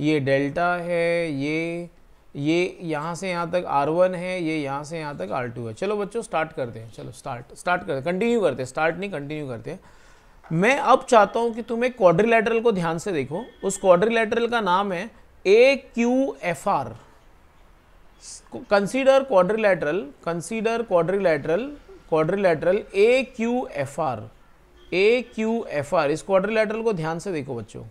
ये डेल्टा है ये ये यहाँ से यहाँ तक R1 है ये यहाँ से यहाँ तक R2 है चलो बच्चों स्टार्ट करते हैं चलो स्टार्ट स्टार्ट करते कंटिन्यू करते हैं स्टार्ट नहीं कंटिन्यू करते हैं मैं अब चाहता हूँ कि तुम एक क्वाड्रिलेटरल को ध्यान से देखो उस क्वाड्रिलेटरल का नाम है A Q F R consider quadrilateral consider quadrilateral quadrilateral A Q F R A Q F R इस क्वाड्रिलेटरल को ध्यान से देखो बच्चों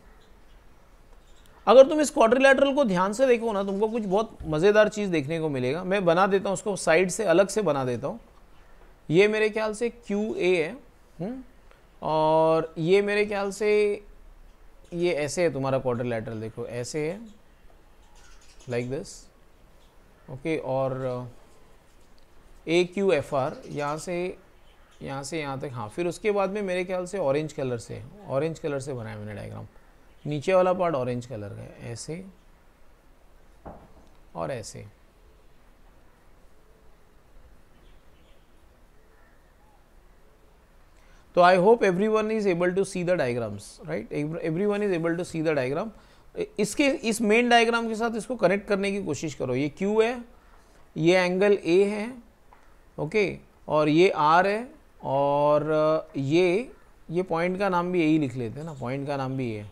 अगर तुम इस क्वाड्रिलेटरल को ध्यान से देखो ना तुमको कुछ बहुत मज़ेदार चीज़ देखने को मिलेगा मैं बना देता हूँ उसको साइड से अलग से बना देता हूँ ये मेरे ख्याल से क्यू ए है हुँ? हम्म, और ये मेरे ख्याल से ये ऐसे है तुम्हारा क्वाड्रिलेटरल देखो ऐसे है लाइक दिस ओके और ए क्यू एफ आर यहाँ से यहाँ से यहाँ तक हाँ फिर उसके बाद में मेरे ख्याल से ऑरेंज कलर से ऑरेंज कलर से बनाया मैंने डायग्राम नीचे वाला पार्ट ऑरेंज कलर का है ऐसे और ऐसे तो I hope everyone is able to see the diagrams right everyone is able to see the diagram इसके इस मेन डायग्राम के साथ इसको कनेक्ट करने की कोशिश करो ये क्यू है ये एंगल ए है ओके okay? और ये आर है और ये ये पॉइंट का नाम भी यही लिख लेते हैं ना पॉइंट का नाम भी ये है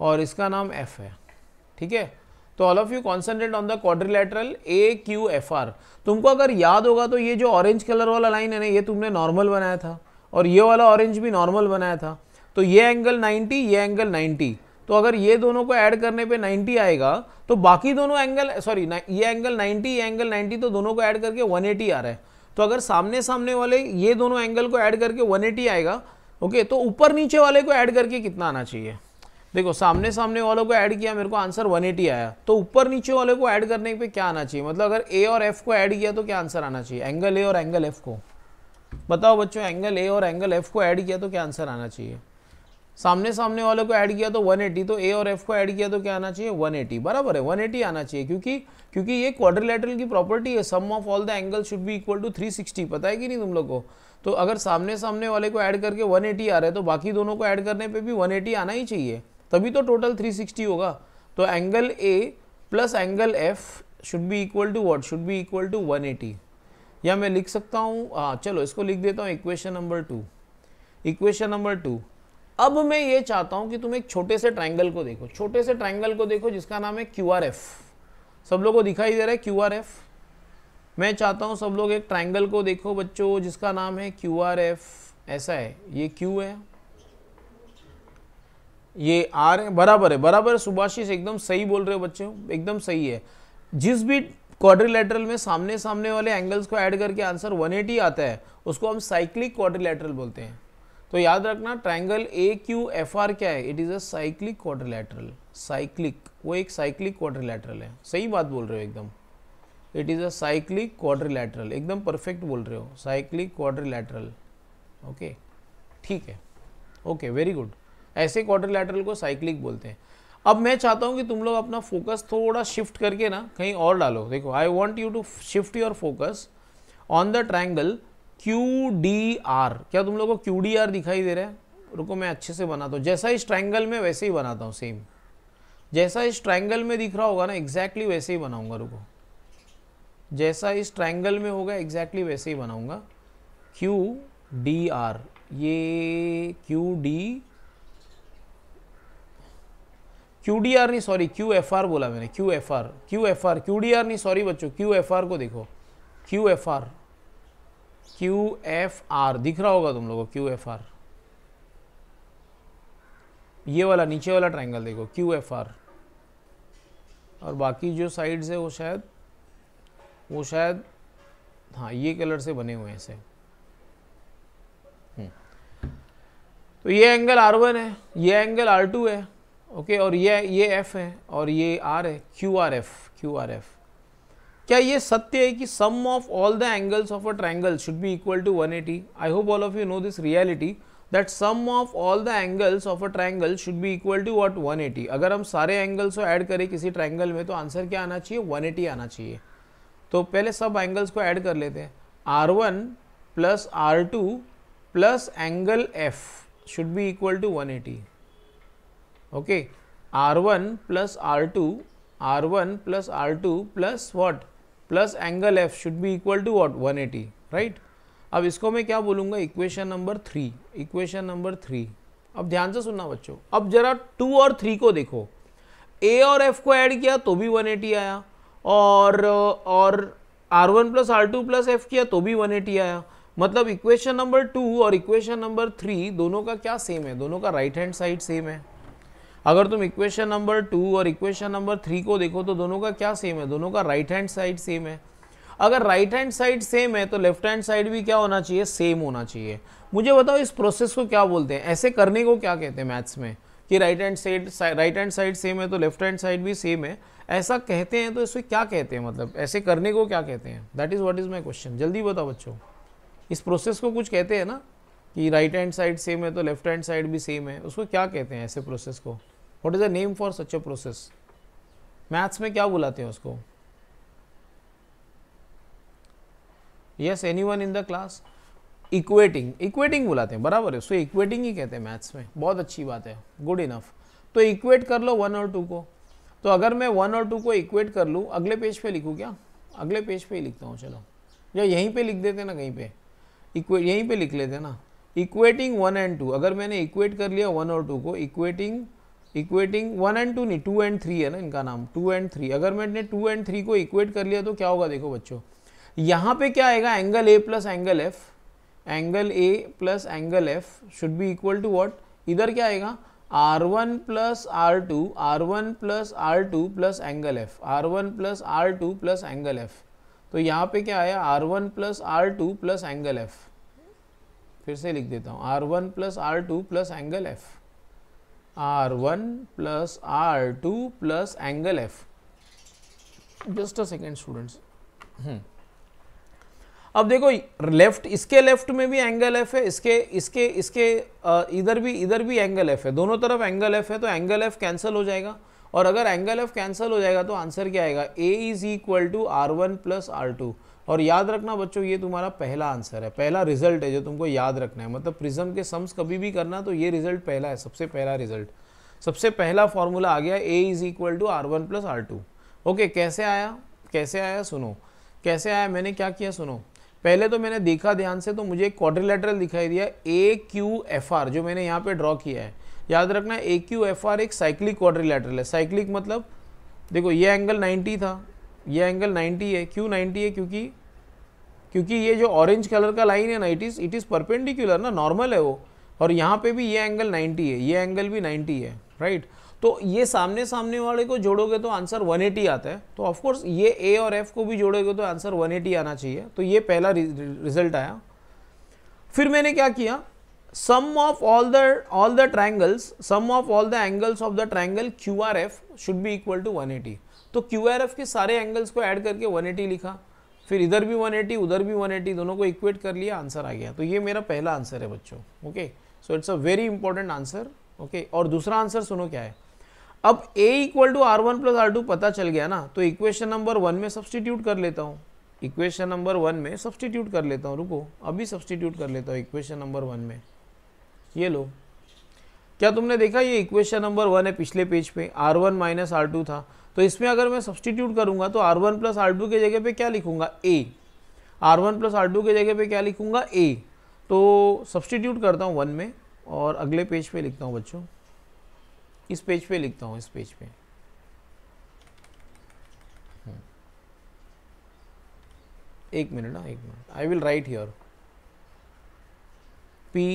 और इसका नाम एफ है ठीक है तो all of you concentrate on the quadrilateral A Q F R तुमको अगर याद होगा तो ये जो ऑरेंज कलर वाला लाइन है ना ये तुमने नॉर्मल बनाया था और ये वाला ऑरेंज भी नॉर्मल बनाया था तो ये एंगल 90 ये एंगल 90 तो अगर ये दोनों को ऐड करने पे 90 आएगा तो बाकी दोनों एंगल सॉरी ये एंगल 90 ये एंगल 90 तो दोनों को ऐड करके 180 आ रहा है तो अगर सामने सामने वाले ये दोनों एंगल को ऐड करके 180 आएगा ओके तो ऊपर नीचे वाले को ऐड करके कितना आना चाहिए देखो सामने सामने वालों को ऐड किया मेरे को आंसर 180 आया तो ऊपर नीचे वाले को ऐड करने पे क्या आना चाहिए मतलब अगर ए और एफ को ऐड किया तो क्या आंसर आना चाहिए एंगल ए और एंगल एफ को बताओ बच्चों एंगल ए और एंगल एफ को ऐड किया तो क्या आंसर आना चाहिए सामने सामने वाले को ऐड किया तो 180 तो ए और एफ को ऐड किया तो क्या आना चाहिए 180 बराबर है 180 आना चाहिए क्योंकि क्योंकि ये क्वाड्रिलेटरल की प्रॉपर्टी है sum of all the angle should be equal to 360 पता है कि नहीं तुम लोग को तो अगर सामने सामने वाले को ऐड करके 180 आ रहा है तो बाकी दोनों को ऐड करने पे भी 180 आना ही चाहिए तभी तो टोटल 360 होगा तो angle A plus angle F should be equal to what should be equal to 180 या मैं लिख सकता हूँ हाँ चलो इसको लिख देता हूँ equation number two equation number two अब मैं ये चाहता हूँ कि तुम एक छोटे से ट्राइंगल को देखो छोटे से ट्राइंगल को देखो जिसका नाम है क्यू आर एफ सब लोगों को दिखाई दे रहा है क्यू आर एफ मैं चाहता हूँ सब लोग एक ट्राइंगल को देखो बच्चों जिसका नाम है क्यू आर एफ ऐसा है ये क्यू है ये आ रहे हैं बराबर है बराबर है सुभाषिष एकदम सही बोल रहे हो बच्चे एकदम सही है जिस भी क्वाड्रिलेटरल में सामने सामने वाले एंगल्स को ऐड करके आंसर 180 आता है उसको हम साइक्लिक क्वाड्रिलेटरल बोलते हैं तो याद रखना triangle A Q F R क्या है it is a cyclic quadrilateral cyclic वो एक साइक्लिक क्वाड्रिलेटरल है सही बात बोल रहे हो एकदम it is a cyclic quadrilateral एकदम परफेक्ट बोल रहे हो साइक्लिक क्वाड्रिलेटरल ओके ठीक है ओके वेरी गुड ऐसे क्वाड्रिलेटरल को साइक्लिक बोलते हैं अब मैं चाहता हूँ कि तुम लोग अपना फोकस थोड़ा शिफ्ट करके ना कहीं और डालो देखो I want you to shift your focus on the triangle Q D R क्या तुम लोग को क्यू डी आर दिखाई दे रहा है रुको मैं अच्छे से बनाता हूँ जैसा इस ट्राइंगल में वैसे ही बनाता हूँ सेम जैसा इस ट्राइंगल में दिख रहा होगा ना एग्जैक्टली वैसे ही बनाऊंगा रुको जैसा इस ट्राइंगल में होगा एग्जैक्टली वैसे ही बनाऊंगा क्यू डी आर ये Q D Q D R नहीं सॉरी क्यू एफ आर बोला मैंने Q F R Q F R Q D R नहीं सॉरी बच्चों क्यू एफ आर को देखो Q F R Q F R Q रहा होगा तुम लोगों को क्यू एफ आर ये वाला नीचे वाला ट्राइंगल देखो क्यू एफ आर और बाकी जो साइड्स है वो शायद वो शायद हाँ ये कलर से बने हुए हैं ऐसे हम्म। तो ये एंगल आर वन है ये एंगल आर टू है ओके और ये ये एफ है और ये आर है Q R F Q R F क्या ये सत्य है कि sum of all the angles of a triangle should be equal to 180 I hope all of you know this reality that sum of all the angles of a triangle should be equal to what 180 अगर हम सारे एंगल्स को ऐड करें किसी ट्रैंगल में तो आंसर क्या आना चाहिए 180 आना चाहिए तो पहले सब एंगल्स को ऐड कर लेते हैं are one plus are two plus angle F should be equal to eighty R R one plus two are one plus are two plus what plus angle F should be equal to what one eighty right अब इसको मैं क्या बोलूँगा equation number three equation number three अब ध्यान से सुनना बच्चों अब जरा टू और थ्री को देखो ए और एफ को ऐड किया तो भी 180 आया और और R one plus are two plus F किया तो भी 180 आया मतलब इक्वेशन नंबर टू और इक्वेशन नंबर थ्री दोनों का क्या सेम है दोनों का राइट हैंड साइड सेम है अगर तुम इक्वेशन नंबर टू और इक्वेशन नंबर थ्री को देखो तो दोनों का क्या सेम है दोनों का राइट हैंड साइड सेम है अगर राइट हैंड साइड सेम है तो लेफ्ट हैंड साइड भी क्या होना चाहिए सेम होना चाहिए मुझे बताओ इस प्रोसेस को क्या बोलते हैं ऐसे करने को क्या कहते हैं मैथ्स में कि right hand side right hand side same है तो लेफ्ट हैंड साइड भी सेम है ऐसा कहते हैं तो इसे क्या कहते हैं मतलब ऐसे करने को क्या कहते हैं that is what is my question जल्दी बताओ बच्चों इस प्रोसेस को कुछ कहते हैं ना कि राइट हैंड साइड सेम है तो लेफ्ट हैंड साइड भी सेम है उसको क्या कहते हैं ऐसे प्रोसेस को what is the name for such a process maths में क्या बुलाते हैं उसको yes anyone in the class equating equating बुलाते हैं बराबर है सो इक्वेटिंग ही कहते हैं मैथ्स में बहुत अच्छी बात है गुड इनफ तो इक्वेट कर लो वन और टू को तो अगर मैं वन और टू को इक्वेट कर लूँ अगले पेज पे लिखूँ क्या अगले पेज पे ही लिखता हूँ चलो या यहीं पे लिख देते ना कहीं पे इक्वेट यहीं पे लिख लेते ना इक्वेटिंग वन एंड टू अगर मैंने इक्वेट कर लिया वन और टू को equating equating one and two नहीं टू एंड थ्री है ना इनका नाम टू एंड थ्री अगर मैंने टू एंड थ्री को इक्वेट कर लिया तो क्या होगा देखो बच्चों यहाँ पे क्या आएगा angle A plus angle F angle A plus angle F should be equal to what इधर क्या आएगा are one plus are two are one plus are two plus angle F R one plus are two plus angle F तो यहाँ पे क्या आया R one plus are two plus angle F फिर से लिख देता हूँ R one plus are two plus angle F R one plus are two plus angle F just a second students अब देखो लेफ्ट इसके लेफ्ट में भी एंगल एफ है इसके इसके इसके इधर भी इधर भी एंगल एफ है दोनों तरफ एंगल एफ है तो एंगल एफ कैंसिल हो जाएगा और अगर एंगल एफ कैंसिल हो जाएगा तो आंसर क्या आएगा A is equal to are one plus are two और याद रखना बच्चों ये तुम्हारा पहला आंसर है पहला रिजल्ट है जो तुमको याद रखना है मतलब प्रिज्म के सम्स कभी भी करना तो ये रिजल्ट पहला है सबसे पहला रिजल्ट सबसे पहला फॉर्मूला आ गया A is equal to are one plus are two okay कैसे आया कैसे आया सुनो कैसे आया मैंने क्या किया सुनो पहले तो मैंने देखा ध्यान से तो मुझे एक क्वाड्रिलेटरल दिखाई दिया ए क्यू एफ आर जो मैंने यहाँ पे ड्रॉ किया है याद रखना ए क्यू एफ आर एक साइक्लिक क्वाड्रिलेटरल है साइक्लिक मतलब देखो ये एंगल 90 था ये एंगल 90 है क्यों 90 है क्योंकि क्योंकि ये जो ऑरेंज कलर का लाइन है ना it is it is perpendicular ना नॉर्मल है वो और यहाँ पे भी ये एंगल 90 है ये एंगल भी 90 है राइट तो ये सामने सामने वाले को जोड़ोगे तो आंसर 180 आता है तो ऑफकोर्स ये ए और एफ को भी जोड़ोगे तो आंसर 180 आना चाहिए तो ये पहला रिजल्ट आया फिर मैंने क्या किया the all the triangles sum of all the angles of the triangle Q R F should be equal to one eighty तो एफ के सारे एंगल्स को एड करके एटी लिखा फिर इधर भी 180 उधर भी 180 दोनों को इक्वेट कर लिया आंसर आ गया तो ये मेरा पहला आंसर है बच्चों okay so it's a very important answer okay और दूसरा आंसर सुनो क्या है अब a equal to are one plus are two पता चल गया ना तो इक्वेशन नंबर वन में सब्सटीट्यूट कर लेता हूँ इक्वेशन नंबर वन में सब्सटीट्यूट कर लेता हूँ रुको अभी सब्सटीट्यूट कर लेता हूँ इक्वेशन नंबर वन में ये लो क्या तुमने देखा ये इक्वेशन नंबर वन है पिछले पेज पे R one minus R two था तो इसमें अगर मैं सब्सटीट्यूट करूंगा तो are one plus are two के जगह पे क्या लिखूंगा A R one plus are two के जगह पे क्या लिखूंगा ए तो सब्सटीट्यूट करता हूँ वन में और अगले पेज पे लिखता हूँ बच्चों इस पेज पे लिखता हूँ इस पेज पे एक मिनट ना एक minute I will write here P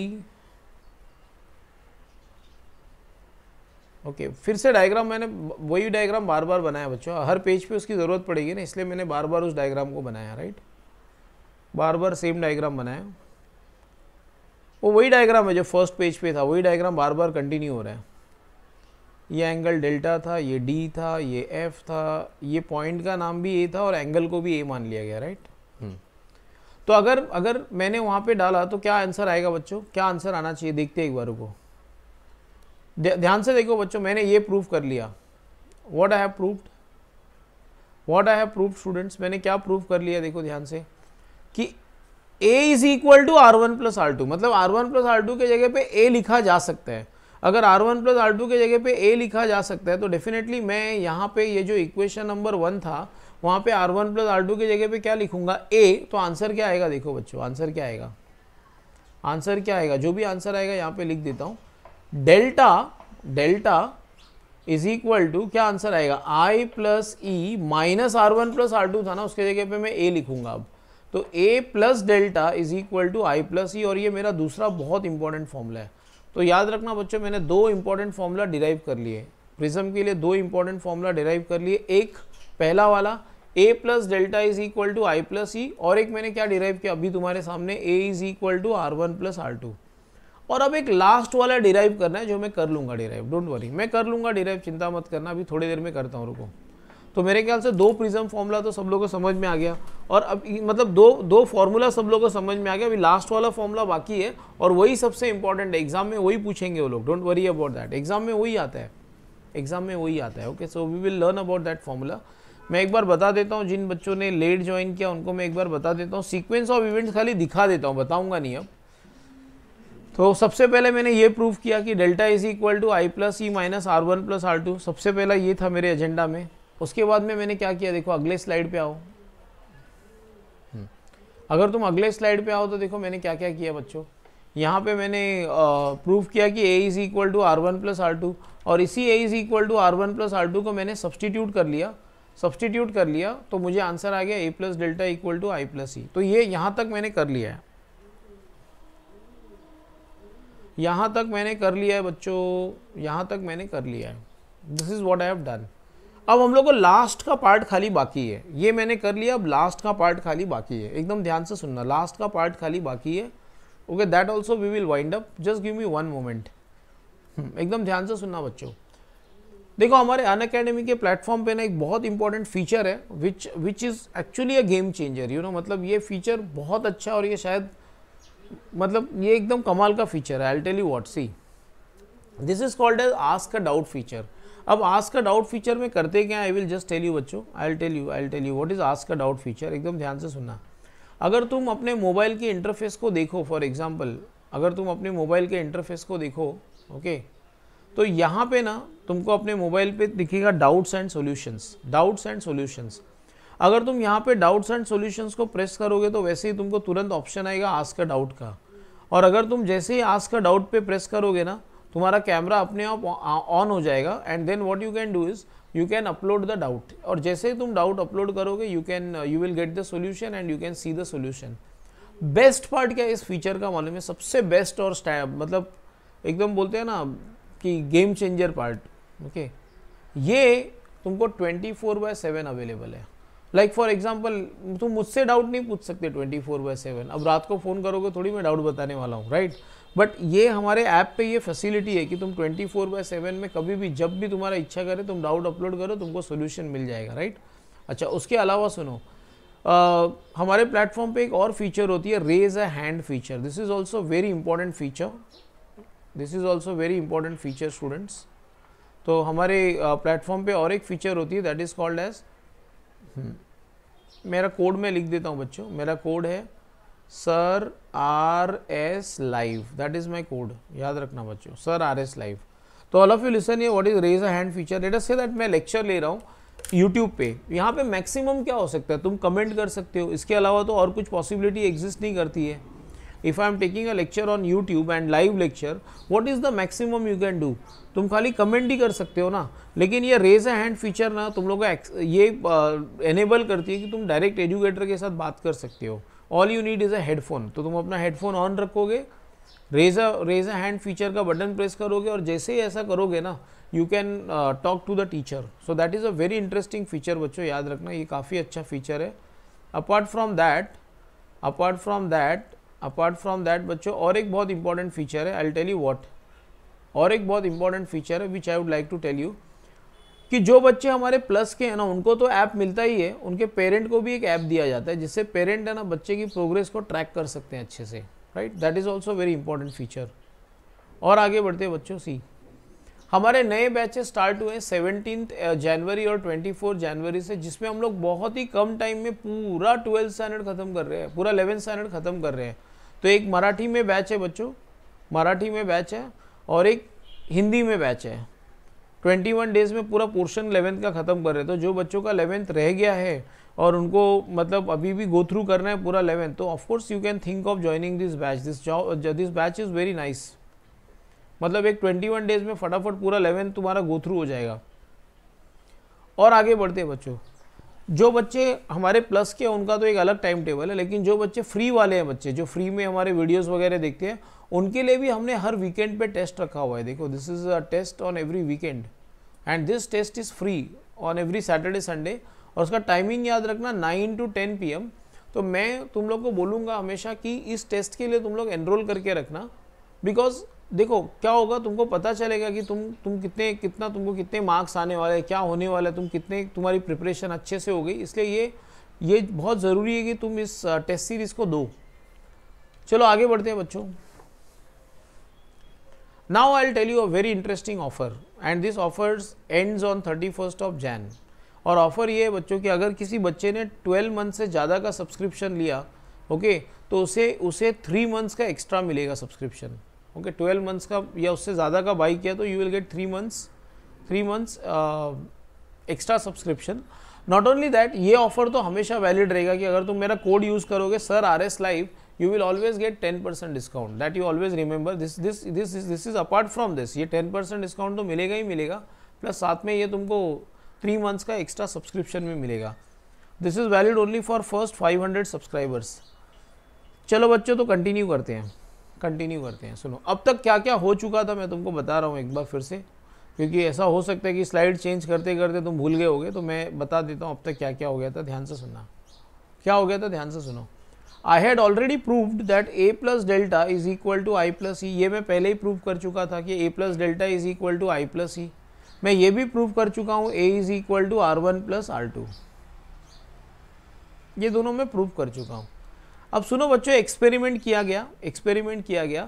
okay okay, फिर से डायग्राम मैंने वही डायग्राम बार बार बनाया बच्चों हर पेज पे उसकी ज़रूरत पड़ेगी ना इसलिए मैंने बार बार उस डायग्राम को बनाया राइट बार बार सेम डायग्राम बनाया वो वही डायग्राम है जो फर्स्ट पेज पे था वही डायग्राम बार बार कंटिन्यू हो रहा है ये एंगल डेल्टा था ये डी था ये एफ था ये पॉइंट का नाम भी ए था और एंगल को भी ए मान लिया गया राइट हम्म। तो अगर अगर मैंने वहाँ पर डाला तो क्या आंसर आएगा बच्चों क्या आंसर आना चाहिए देखते एक बार को ध्यान से देखो बच्चों मैंने ये प्रूफ कर लिया what I have proof what I have proof students मैंने क्या प्रूफ कर लिया देखो ध्यान से कि A is equal to are one plus are two मतलब R one plus are two के जगह पे ए लिखा जा सकता है अगर R one plus are two के जगह पे ए लिखा जा सकता है तो डेफिनेटली मैं यहाँ पे ये जो इक्वेशन नंबर वन था वहाँ पे R one plus are two के जगह पे क्या लिखूंगा ए तो आंसर क्या आएगा देखो बच्चों आंसर क्या आएगा आंसर क्या आएगा जो भी आंसर आएगा यहाँ पे लिख देता हूँ delta delta is equal to क्या आंसर आएगा I plus E minus are one plus are two था ना उसके जगह पे मैं ए लिखूंगा अब तो A plus delta is equal to I plus E और ये मेरा दूसरा बहुत इंपॉर्टेंट फॉर्मूला है तो याद रखना बच्चों मैंने दो इंपॉर्टेंट फॉर्मूला डिराइव कर लिए प्रिज्म के लिए दो इंपॉर्टेंट फॉर्मूला डिराइव कर लिए एक पहला वाला A plus delta is equal to I plus E और एक मैंने क्या डिराइव किया अभी तुम्हारे सामने A is equal to are one plus are two और अब एक लास्ट वाला डिराइव करना है जो मैं कर लूँगा डिराइव डोंट वरी मैं कर लूँगा डिराइव चिंता मत करना अभी थोड़ी देर में करता हूँ रुको तो मेरे ख्याल से दो प्रिज्म फॉर्मूला तो सब लोगों को समझ में आ गया और अब मतलब दो दो फॉर्मूला सब लोगों को समझ में आ गया अभी लास्ट वाला फॉर्मूला बाकी है और वही सबसे इंपॉर्टेंट है एग्जाम में वही पूछेंगे वो लोग don't worry about that exam में वही आता है एग्जाम में वही आता है okay so we will learn about that formula मैं एक बार बता देता हूँ जिन बच्चों ने लेट ज्वाइन किया उनको मैं एक बार बता देता हूँ सीक्वेंस ऑफ इवेंट्स खाली दिखा देता हूँ बताऊँगा नहीं अब तो सबसे पहले मैंने ये प्रूव किया कि delta is equal to I plus E minus are one plus are two सबसे पहला ये था मेरे एजेंडा में उसके बाद में मैंने क्या किया देखो अगले स्लाइड पे आओ हम्म। अगर तुम अगले स्लाइड पे आओ तो देखो मैंने क्या क्या किया बच्चों यहाँ पे मैंने प्रूव किया कि A is equal to are one plus are two और इसी A is equal to are one plus are two को मैंने सब्सटीट्यूट कर लिया सब्सटीट्यूट कर लिया तो मुझे आंसर आ गया A plus delta equal to I plus E तो ये यहाँ तक मैंने कर लिया है यहाँ तक मैंने कर लिया है बच्चों यहाँ तक मैंने कर लिया है this is what I have done अब हम लोग को लास्ट का पार्ट खाली बाकी है ये मैंने कर लिया अब लास्ट का पार्ट खाली बाकी है एकदम ध्यान से सुनना लास्ट का पार्ट खाली बाकी है okay that also we will wind up just give me one moment एकदम ध्यान से सुनना बच्चों देखो हमारे अन अकेडमी के प्लेटफॉर्म पे ना एक बहुत इंपॉर्टेंट फीचर है which which is actually a game changer you know मतलब ये फीचर बहुत अच्छा और ये शायद मतलब ये एकदम कमाल का फीचर है I tell you what see this is called as ask का डाउट फीचर अब आस्क का डाउट फीचर में करते क्या I will just tell you बच्चो I'll tell you I'll tell you what is ask का डाउट फीचर एकदम ध्यान से सुनना अगर तुम अपने मोबाइल के इंटरफेस को देखो फॉर एग्जाम्पल अगर तुम अपने मोबाइल के इंटरफेस को देखो ओके तो यहाँ पे ना तुमको अपने मोबाइल पे दिखेगा doubts and solutions doubts and solutions अगर तुम यहाँ पे डाउट्स एंड सॉल्यूशंस को प्रेस करोगे तो वैसे ही तुमको तुरंत ऑप्शन आएगा आस्क का डाउट का और अगर तुम जैसे ही आस्क का डाउट पे प्रेस करोगे ना तुम्हारा कैमरा अपने आप ऑन हो जाएगा and then what you can do is you can upload the doubt और जैसे ही तुम डाउट अपलोड करोगे you can you will get the solution and you can see the solution best part क्या है इस फीचर का मालूम है सबसे बेस्ट और मतलब एकदम बोलते हैं ना कि गेम चेंजर पार्ट ओके ये तुमको twenty four by seven available है लाइक फॉर एग्जाम्पल तुम मुझसे डाउट नहीं पूछ सकते ट्वेंटी फोर बाय सेवन अब रात को फ़ोन करोगे थोड़ी मैं डाउट बताने वाला हूँ राइट बट ये हमारे ऐप पे ये फैसिलिटी है कि तुम ट्वेंटी फोर बाय सेवन में कभी भी जब भी तुम्हारा इच्छा करे तुम डाउट अपलोड करो तुमको सोल्यूशन मिल जाएगा राइट अच्छा उसके अलावा सुनो आ, हमारे प्लेटफॉर्म पे एक और फीचर होती है raise a hand feature this is also very important feature this is also very important feature students तो हमारे प्लेटफॉर्म पे और एक फीचर होती है that is called as hmm. मेरा कोड मैं लिख देता हूँ बच्चों मेरा कोड है sir R S live that is my code याद रखना बच्चों सर आर एस लाइव तो ऑल ऑफ यू लिसन ये what is raise a hand feature let us see that मैं लेक्चर ले रहा हूँ यूट्यूब पे यहाँ पे मैक्सिमम क्या हो सकता है तुम कमेंट कर सकते हो इसके अलावा तो और कुछ पॉसिबिलिटी एग्जिस्ट नहीं करती है if I am taking a lecture on YouTube and live lecture what is the maximum you can do तुम खाली कमेंट ही कर सकते हो ना लेकिन ये रेज हैंड फीचर ना तुम लोग को ये एनेबल करती है कि तुम डायरेक्ट एजुकेटर के साथ बात कर सकते हो all you need is a headphone तो तुम अपना हेडफोन ऑन रखोगे raise a raise a hand feature का बटन प्रेस करोगे और जैसे ही ऐसा करोगे ना you can talk to the teacher so that is a very interesting feature बच्चों याद रखना ये काफ़ी अच्छा फीचर है apart from that apart from that apart from that बच्चों और एक बहुत इंपॉर्टेंट फीचर है आई टेल यू वॉट और एक बहुत इंपॉर्टेंट फीचर है which I would like to tell you कि जो बच्चे हमारे प्लस के हैं ना उनको तो ऐप मिलता ही है उनके पेरेंट को भी एक ऐप दिया जाता है जिससे पेरेंट है ना बच्चे की प्रोग्रेस को ट्रैक कर सकते हैं अच्छे से right that is also very important feature और आगे बढ़ते हैं बच्चों सी हमारे नए बैचेस स्टार्ट हुए सेवनटीन जनवरी और ट्वेंटी फोर जनवरी से जिसमें हम लोग बहुत ही कम टाइम में पूरा ट्वेल्थ स्टैंडर्ड खत्म कर रहे हैं पूरा इलेवेंथ स्टैंडर्ड खत्म कर रहे हैं तो एक मराठी में बैच है बच्चों मराठी में बैच है और एक हिंदी में बैच है 21 डेज़ में पूरा पोर्शन एलेवेंथ का ख़त्म कर रहे तो जो बच्चों का 11th रह गया है और उनको मतलब अभी भी गो थ्रू करना है पूरा इलेवेंथ तो of course you can think of joining this batch this this batch is very nice मतलब एक 21 डेज़ में फटाफट पूरा 11th तुम्हारा गो थ्रू हो जाएगा और आगे बढ़ते हैं बच्चों जो बच्चे हमारे प्लस के हैं उनका तो एक अलग टाइम टेबल है लेकिन जो बच्चे फ्री वाले हैं बच्चे जो फ्री में हमारे वीडियोस वगैरह देखते हैं उनके लिए भी हमने हर वीकेंड पे टेस्ट रखा हुआ है देखो this is a test on every weekend and this test is free on every Saturday Sunday और उसका टाइमिंग याद रखना नाइन टू टेन पी तो मैं तुम लोग को बोलूँगा हमेशा कि इस टेस्ट के लिए तुम लोग एनरोल करके रखना बिकॉज देखो क्या होगा तुमको पता चलेगा कि तुम तुम कितने कितना तुमको कितने मार्क्स आने वाले हैं क्या होने वाला है तुम कितने तुम्हारी प्रिपरेशन अच्छे से हो गई इसलिए ये ये बहुत ज़रूरी है कि तुम इस टेस्ट uh, सीरीज़ को दो चलो आगे बढ़ते हैं बच्चों now I tell you a very interesting offer and this offers ends on thirty of Jan और ऑफ़र ये है बच्चों कि अगर किसी बच्चे ने 12 मंथ से ज़्यादा का सब्सक्रिप्शन लिया ओके तो उसे उसे थ्री मंथ्स का एक्स्ट्रा मिलेगा सब्सक्रिप्शन ओके ट्वेल्व मंथ्स का या उससे ज़्यादा का बाई किया तो you will get three months three months extra subscription not only that ये ऑफर तो हमेशा वैलिड रहेगा कि अगर तुम मेरा कोड यूज़ करोगे sir R S live you will always get ten percent discount that you always remember this this this this is apart from this ये टेन परसेंट डिस्काउंट तो मिलेगा ही मिलेगा प्लस साथ में ये तुमको थ्री मंथ्स का एक्स्ट्रा सब्सक्रिप्शन भी मिलेगा this is valid only for first five hundred subscribers चलो बच्चों तो कंटिन्यू करते हैं कंटिन्यू करते हैं सुनो अब तक क्या क्या हो चुका था मैं तुमको बता रहा हूँ एक बार फिर से क्योंकि ऐसा हो सकता है कि स्लाइड चेंज करते करते तुम भूल गए होगे तो मैं बता देता हूँ अब तक क्या क्या हो गया था ध्यान से सुनना क्या हो गया था ध्यान से सुनो I had already proved that A plus delta is equal to I plus ई ये मैं पहले ही प्रूव कर चुका था कि A plus delta is equal to I plus E मैं ये भी प्रूव कर चुका हूँ A is equal to are one plus are two ये दोनों मैं प्रूव कर चुका हूँ अब सुनो बच्चों एक्सपेरिमेंट किया गया एक्सपेरिमेंट किया गया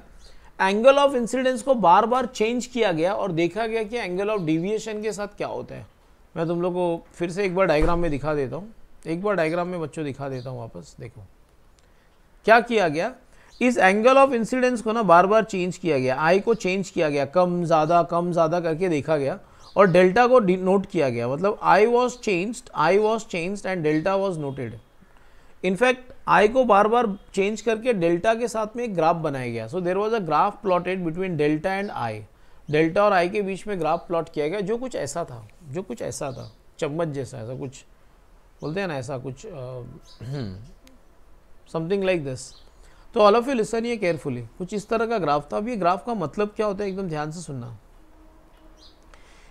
एंगल ऑफ इंसिडेंस को बार बार चेंज किया गया और देखा गया कि एंगल ऑफ डिविएशन के साथ क्या होता है मैं तुम लोग को फिर से एक बार डायग्राम में दिखा देता हूँ एक बार डायग्राम में बच्चों दिखा देता हूँ वापस देखो क्या किया गया इस एंगल ऑफ इंसिडेंस को ना बार बार चेंज किया गया आई को चेंज किया गया कम ज़्यादा कम ज़्यादा करके देखा गया और डेल्टा को नोट किया गया मतलब I was changed I was changed and delta was noted in fact I को बार बार चेंज करके डेल्टा के साथ में एक ग्राफ बनाया गया so there was a graph plotted between delta and I delta और आई के बीच में ग्राफ प्लॉट किया गया जो कुछ ऐसा था जो कुछ ऐसा था चम्मच जैसा ऐसा कुछ बोलते हैं ना ऐसा कुछ समथिंग लाइक दिस तो ऑल ऑफ यू लिसन ये केयरफुली कुछ इस तरह का ग्राफ था अब ये ग्राफ का मतलब क्या होता है एकदम ध्यान से सुनना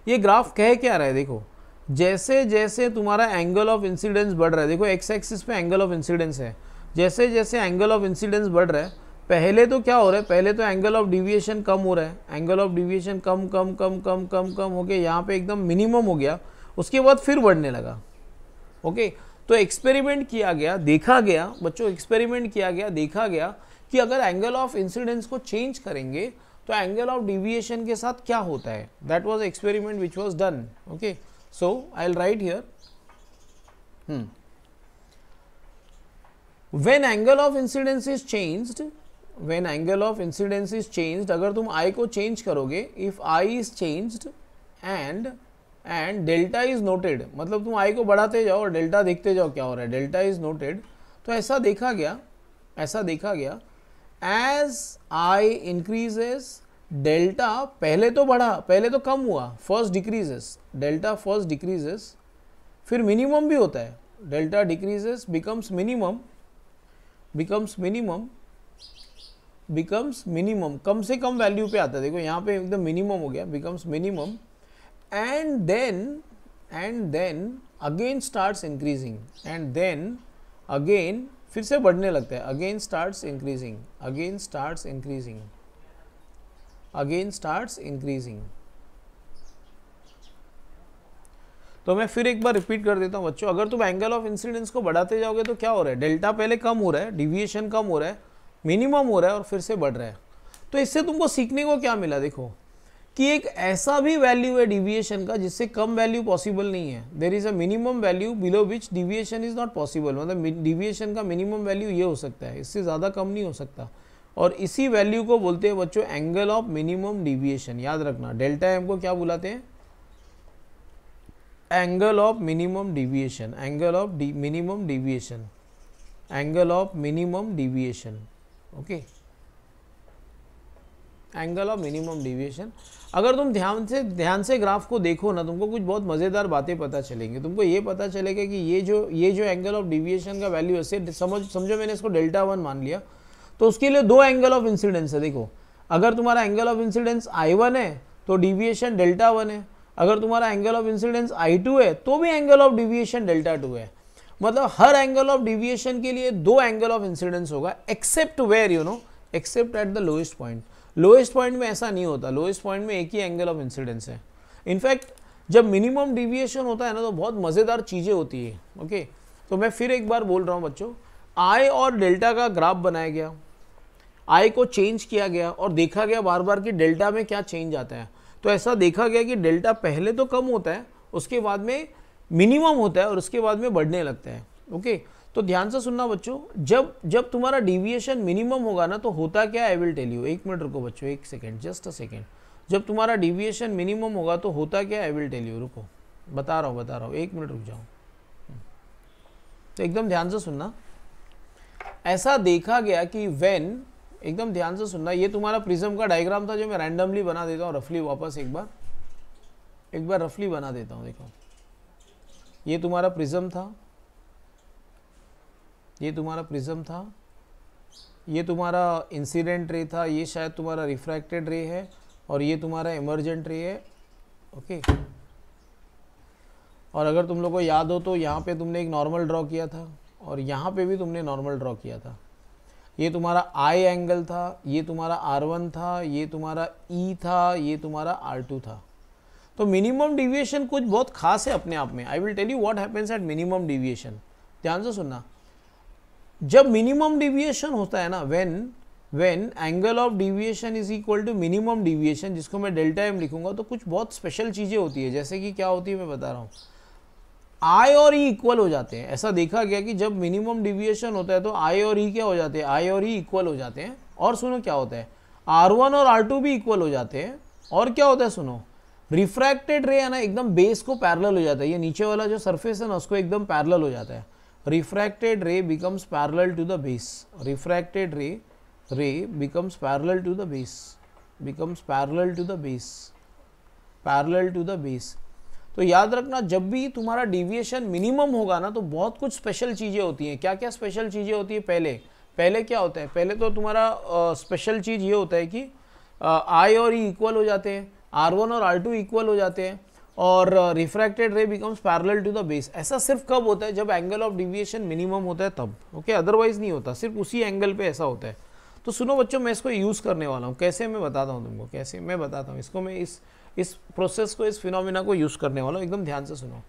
ये ग्राफ कह क्या रहा है देखो जैसे जैसे तुम्हारा एंगल ऑफ इंसिडेंस बढ़ रहा है देखो एक्स एक्सिस पे एंगल ऑफ इंसिडेंस है जैसे जैसे एंगल ऑफ इंसिडेंस बढ़ रहा है पहले तो क्या हो रहा है पहले तो एंगल ऑफ डिविएशन कम हो रहा है एंगल ऑफ डिविएशन कम कम कम कम कम कम हो गया यहाँ पे एकदम मिनिमम हो गया उसके बाद फिर बढ़ने लगा ओके तो एक्सपेरिमेंट किया गया देखा गया बच्चों एक्सपेरिमेंट किया गया देखा गया कि अगर एंगल ऑफ इंसिडेंस को चेंज करेंगे तो एंगल ऑफ डिविएशन के साथ क्या होता है that was experiment which was done okay So, I will write here hmm, when angle of incidence is changed when angle of incidence is changed अगर तुम I को change करोगे if I is changed and and delta is noted मतलब तुम I को बढ़ाते जाओ और delta देखते जाओ क्या हो रहा है delta is noted तो ऐसा देखा गया ऐसा देखा गया as I increases डेल्टा पहले तो बढ़ा पहले तो कम हुआ first decreases delta first decreases फिर मिनिमम भी होता है delta decreases becomes minimum becomes minimum becomes minimum कम से कम वैल्यू पे आता है देखो यहाँ पे एकदम मिनिमम हो गया becomes minimum and then and then again starts increasing and then again फिर से बढ़ने लगता है again starts increasing again starts increasing again starts increasing तो मैं फिर एक बार रिपीट कर देता हूँ बच्चों अगर तुम एंगल ऑफ इंसिडेंस को बढ़ाते जाओगे तो क्या हो रहा है डेल्टा पहले कम हो रहा है डिविएशन कम हो रहा है मिनिमम हो रहा है और फिर से बढ़ रहा है तो इससे तुमको सीखने को क्या मिला देखो कि एक ऐसा भी वैल्यू है डिविएशन का जिससे कम वैल्यू पॉसिबल नहीं है there is a minimum value below which deviation is not possible मतलब डिविएशन का मिनिमम वैल्यू ये हो सकता है इससे ज़्यादा कम नहीं हो सकता और इसी वैल्यू को बोलते हैं बच्चों एंगल ऑफ मिनिमम डिविएशन याद रखना डेल्टा एम को क्या बुलाते हैं angle of minimum deviation angle of minimum deviation angle of minimum deviation okay angle of minimum deviation अगर तुम ध्यान से ध्यान से ग्राफ को देखो ना तुमको कुछ बहुत मज़ेदार बातें पता चलेंगी तुमको ये पता चलेगा कि ये जो ये जो एंगल ऑफ डिविएशन का वैल्यू है समझ समझो मैंने इसको डेल्टा वन मान लिया तो उसके लिए दो एंगल ऑफ इंसिडेंस है देखो अगर तुम्हारा angle of incidence I one है तो डिविएशन डेल्टा वन है अगर तुम्हारा angle of incidence I two है तो भी angle of deviation delta two है मतलब हर एंगल ऑफ डिविएशन के लिए दो एंगल ऑफ इंसिडेंस होगा except where you know except at the lowest point lowest point में ऐसा नहीं होता लोएस्ट पॉइंट में एक ही एंगल ऑफ इंसिडेंस है इनफैक्ट जब मिनिमम डिविएशन होता है ना तो बहुत मज़ेदार चीज़ें होती है ओके okay? तो मैं फिर एक बार बोल रहा हूँ बच्चों आई और डेल्टा का ग्राफ बनाया गया आई को चेंज किया गया और देखा गया बार बार कि डेल्टा में क्या चेंज आता है तो ऐसा देखा गया कि डेल्टा पहले तो कम होता है उसके बाद में मिनिमम होता है और उसके बाद में बढ़ने लगता है ओके तो ध्यान से सुनना बच्चों जब जब तुम्हारा डिविएशन मिनिमम होगा ना तो होता क्या आई विल टेल यू एक मिनट रुको बच्चों एक सेकेंड जस्ट अ सेकेंड जब तुम्हारा डिविएशन मिनिमम होगा तो होता क्या आई विल टेल यू रुको बता रहा हूँ बता रहा हूँ एक मिनट रुक जाओ तो एकदम ध्यान से सुनना ऐसा देखा गया कि वेन एकदम ध्यान से सुनना ये तुम्हारा प्रिज्म का डायग्राम था जो मैं रैंडमली बना देता हूँ रफली वापस एक बार एक बार रफली बना देता हूँ देखो ये तुम्हारा प्रिज्म था ये तुम्हारा प्रिज्म था ये तुम्हारा इंसिडेंट रे था ये शायद तुम्हारा रिफ्रैक्टेड रे है और ये तुम्हारा इमरजेंट रे है ओके और अगर तुम लोग को याद हो तो यहाँ पे तुमने एक नॉर्मल ड्रॉ किया था और यहाँ पे भी तुमने नॉर्मल ड्रॉ किया था ये तुम्हारा आई एंगल था ये तुम्हारा आर वन था ये तुम्हारा ई e था ये तुम्हारा आर टू था तो मिनिमम डिविएशन कुछ बहुत खास है अपने आप में I will tell you what happens at minimum deviation ध्यान से सुनना जब मिनिमम डिविएशन होता है ना when when angle of deviation is equal to minimum deviation जिसको मैं डेल्टा एम लिखूंगा तो कुछ बहुत स्पेशल चीज़ें होती है जैसे कि क्या होती है मैं बता रहा हूँ आई और ई इक्वल हो जाते हैं ऐसा देखा गया कि जब मिनिमम डिविएशन होता है तो आई और ई क्या हो जाते हैं आई और ई इक्वल हो जाते हैं और सुनो क्या होता है आर वन और आर टू भी इक्वल हो जाते हैं और क्या होता है सुनो रिफ्रैक्टेड रे है ना एकदम बेस को पैरल हो जाता है ये नीचे वाला जो सरफेस है ना उसको एकदम पैरल हो जाता है refracted ray becomes parallel to the base refracted ray ray becomes parallel to the base becomes parallel to the base parallel to the base तो याद रखना जब भी तुम्हारा डिविएशन मिनिमम होगा ना तो बहुत कुछ स्पेशल चीज़ें होती हैं क्या क्या स्पेशल चीज़ें होती है पहले पहले क्या होता है पहले तो तुम्हारा स्पेशल चीज़ ये होता है कि आई और ई e इक्वल हो जाते हैं आर वन और आर टू इक्वल हो जाते हैं और refracted ray becomes parallel to the base ऐसा सिर्फ कब होता है जब एंगल ऑफ डिविएशन मिनिमम होता है तब ओके अदरवाइज नहीं होता सिर्फ उसी एंगल पे ऐसा होता है तो सुनो बच्चों मैं इसको यूज़ करने वाला हूँ कैसे मैं बताता हूँ तुमको कैसे मैं बताता हूँ इसको मैं इस इस प्रोसेस को इस फिनोमिना को यूज़ करने वाला एकदम ध्यान से सुनो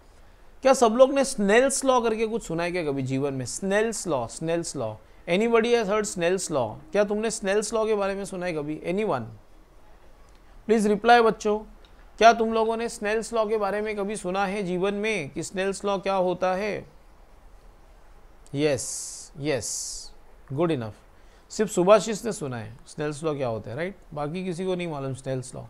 क्या सब लोग ने स्नेल्स लॉ करके कुछ सुना है क्या कभी जीवन में Snell's law Snell's law anybody has heard Snell's law क्या तुमने स्नेल्स लॉ के बारे में सुना है कभी एनी वन प्लीज़ रिप्लाई बच्चों क्या तुम लोगों ने स्नेल्स लॉ के बारे में कभी सुना है जीवन में कि स्नेल्स लॉ क्या होता है यस यस गुड इनफ सिर्फ सुभाषिश ने सुना है स्नेल्स लॉ क्या होता है राइट बाकी किसी को नहीं मालूम स्नेल्स लॉ